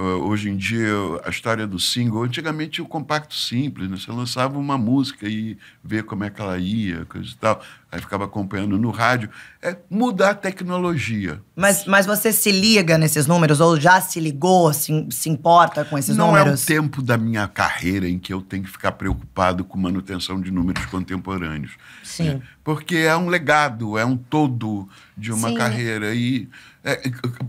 Ah, hoje em dia a história do single. Antigamente o compacto simples, né? você lançava uma música e ver como é que ela ia, coisa e tal. Aí ficava acompanhando no rádio. É mudar a tecnologia. Mas, mas você se liga nesses números ou já se ligou, se, assim, se importa com esses Não números? Não é o tempo da minha carreira em que eu tenho que ficar preocupado com manutenção de números contemporâneos. Sim. É, porque é um legado, é um todo de uma Sim. carreira. E é,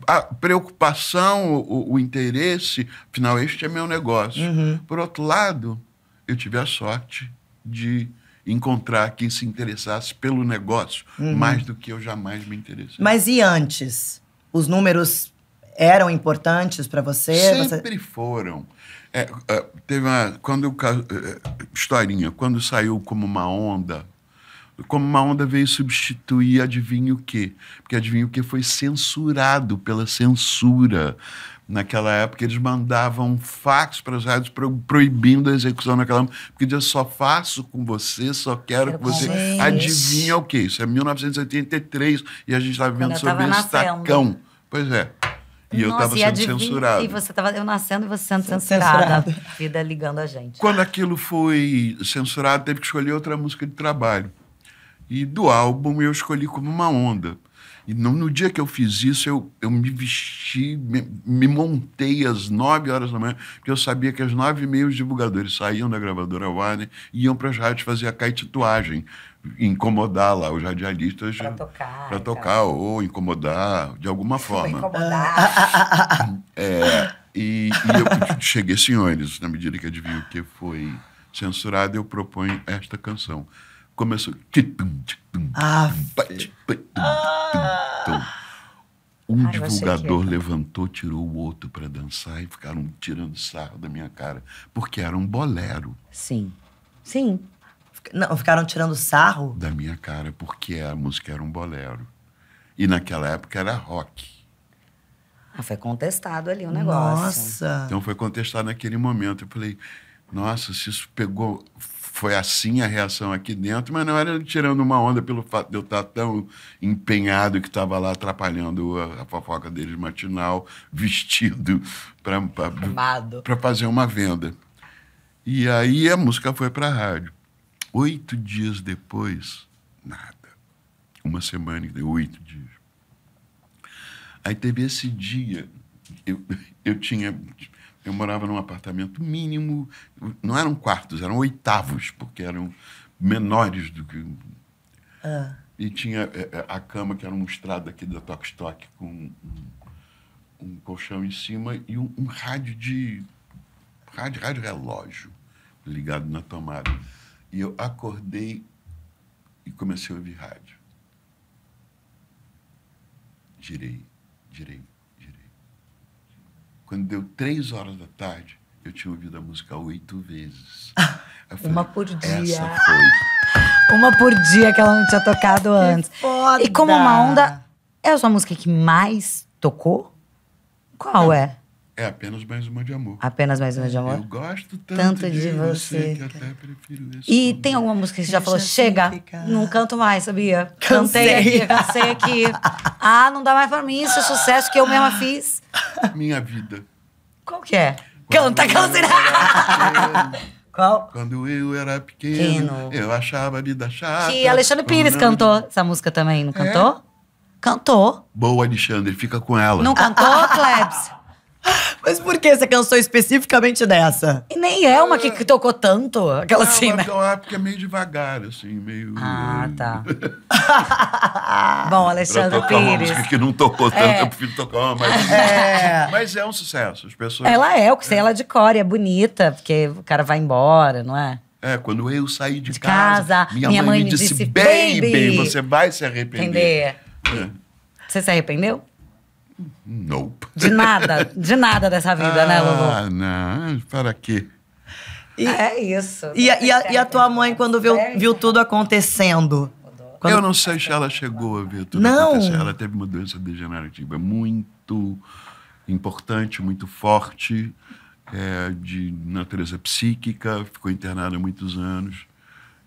a preocupação, o, o interesse desse, afinal, este é meu negócio. Uhum. Por outro lado, eu tive a sorte de encontrar quem se interessasse pelo negócio uhum. mais do que eu jamais me interessei. Mas e antes? Os números eram importantes para você? Sempre você... foram. É, é, teve uma quando eu, é, historinha, quando saiu como uma onda, como uma onda veio substituir adivinha o quê? Porque adivinha o quê foi censurado pela censura, naquela época, eles mandavam fax para as rádios proibindo a execução naquela época, porque eu só faço com você, só quero que você... Gente. Adivinha o que Isso é 1983 e a gente estava vivendo sobre esse tacão. Pois é. E Nossa, eu estava sendo adivinha, censurado. E você estava eu nascendo e você sendo censurada. censurada. A vida ligando a gente. Quando aquilo foi censurado, teve que escolher outra música de trabalho. E do álbum eu escolhi como uma onda. E no, no, dia que eu fiz isso, eu, eu me vesti, me, me, montei às 9 horas da manhã, porque eu sabia que às 9 e meia os divulgadores saíam da gravadora Warner e iam para as rádios fazer a caetituagem, incomodar lá os radialistas. Para tocar. Para tocar, ou incomodar, de alguma forma. Incomodar. Ah, ah, ah, é, e, e eu cheguei, senhores, na medida que adivinho o que foi censurado, eu proponho esta canção começou. Ah, ah, um Ai, divulgador levantou, tirou o outro para dançar e ficaram tirando sarro da minha cara, porque era um bolero. Sim. Sim. Não, ficaram tirando sarro? Da minha cara, porque a música era um bolero. E naquela época era rock. Ah, foi contestado ali o negócio. Nossa! Então foi contestado naquele momento. Eu falei, nossa, se isso pegou foi assim a reação aqui dentro, mas não era tirando uma onda pelo fato de eu estar tão empenhado que estava lá atrapalhando a, a fofoca deles matinal, vestido para fazer uma venda. E aí a música foi para a rádio. Oito dias depois, nada. Uma semana, oito dias. Aí teve esse dia, eu, eu tinha eu morava num apartamento mínimo, não eram quartos, eram oitavos, porque eram menores do que. Ah. E tinha é, é, a cama, que era um estrado aqui da Tox Toque com um, um, colchão em cima e um, um rádio de. Rádio, rádio relógio ligado na tomada. E eu acordei e comecei a ouvir rádio. Girei, girei, quando deu três horas da tarde, eu tinha ouvido a música oito vezes. Falei, uma por dia. foi. Uma por dia que ela não tinha tocado antes. Foda. E como uma onda, é a sua música que mais tocou? Qual é? É apenas mais uma de amor. Apenas mais uma de amor? Eu gosto tanto, tanto de, de, você. Que até prefiro esse e tem alguma música que você já falou, assim chega, não canto mais, sabia? Cansei. Cantei aqui, cansei aqui. ah, não dá mais pra mim, isso é sucesso que eu mesma fiz. Minha vida. Qual que é? Canta, canta. Qual? Quando eu era pequeno, Quino. eu achava a vida chata. Que Alexandre Pires cantou de... essa música também, não é? cantou? Cantou. Boa, Alexandre, fica com ela. Não cantou, Klebs? Mas por que você cansou especificamente dessa? E nem é uma que, que ah. tocou tanto. Aquela não, assim, é né? É meio devagar, assim, meio. Ah, eh, tá. Bom, Alexandre Pires. Uma que não tocou tanto, é. eu prefiro tocar uma mais. É. Mas é um sucesso. As pessoas. Ela é, o que sei é. ela é de core, é bonita, porque o cara vai embora, não é? É, quando eu saí de, de casa, casa, minha, minha mãe, mãe, me disse, disse baby, baby, você vai se arrepender. Entender. É. Você se arrependeu? Nope. De nada, de nada dessa vida, ah, né, Lulu? Ah, não, para quê? E, é isso. E, a, e a, e a tua mãe, quando viu, viu tudo acontecendo? Quando... Eu não sei se ela chegou a ver tudo não. acontecer. Ela teve uma doença degenerativa muito importante, muito forte, é, de natureza psíquica, ficou internada muitos anos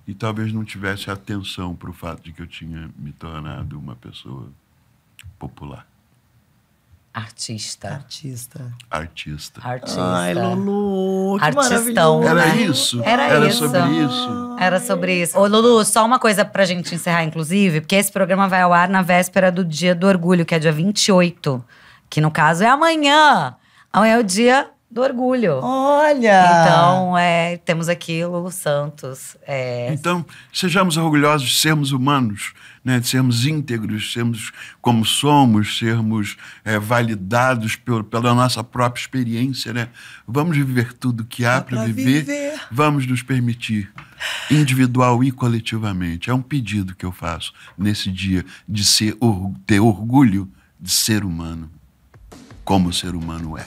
e talvez não tivesse atenção para o fato de que eu tinha me tornado uma pessoa popular. Artista. Artista. Artista. Artista. Ai, Lulu, que Artistão, Era né? isso? Era, Era isso. sobre isso? Era sobre isso. Ô, Lulu, só uma coisa pra gente encerrar, inclusive, porque esse programa vai ao ar na véspera do Dia do Orgulho, que é dia 28, que no caso é amanhã. Amanhã é o dia do orgulho. Olha! Então, é, temos aqui o Lulu Santos. É... Então, sejamos orgulhosos de sermos humanos né, de sermos íntegros, sermos como somos, sermos é, validados por, pela nossa própria experiência. Né? Vamos viver tudo que há para viver, viver, vamos nos permitir, individual e coletivamente. É um pedido que eu faço nesse dia de ser, ter orgulho de ser humano, como o ser humano é.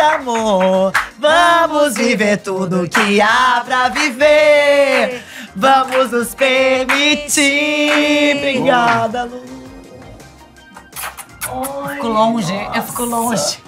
amor. Vamos viver tudo que há pra viver. Vamos nos permitir. Obrigada, Lu. Ficou longe, eu fico longe.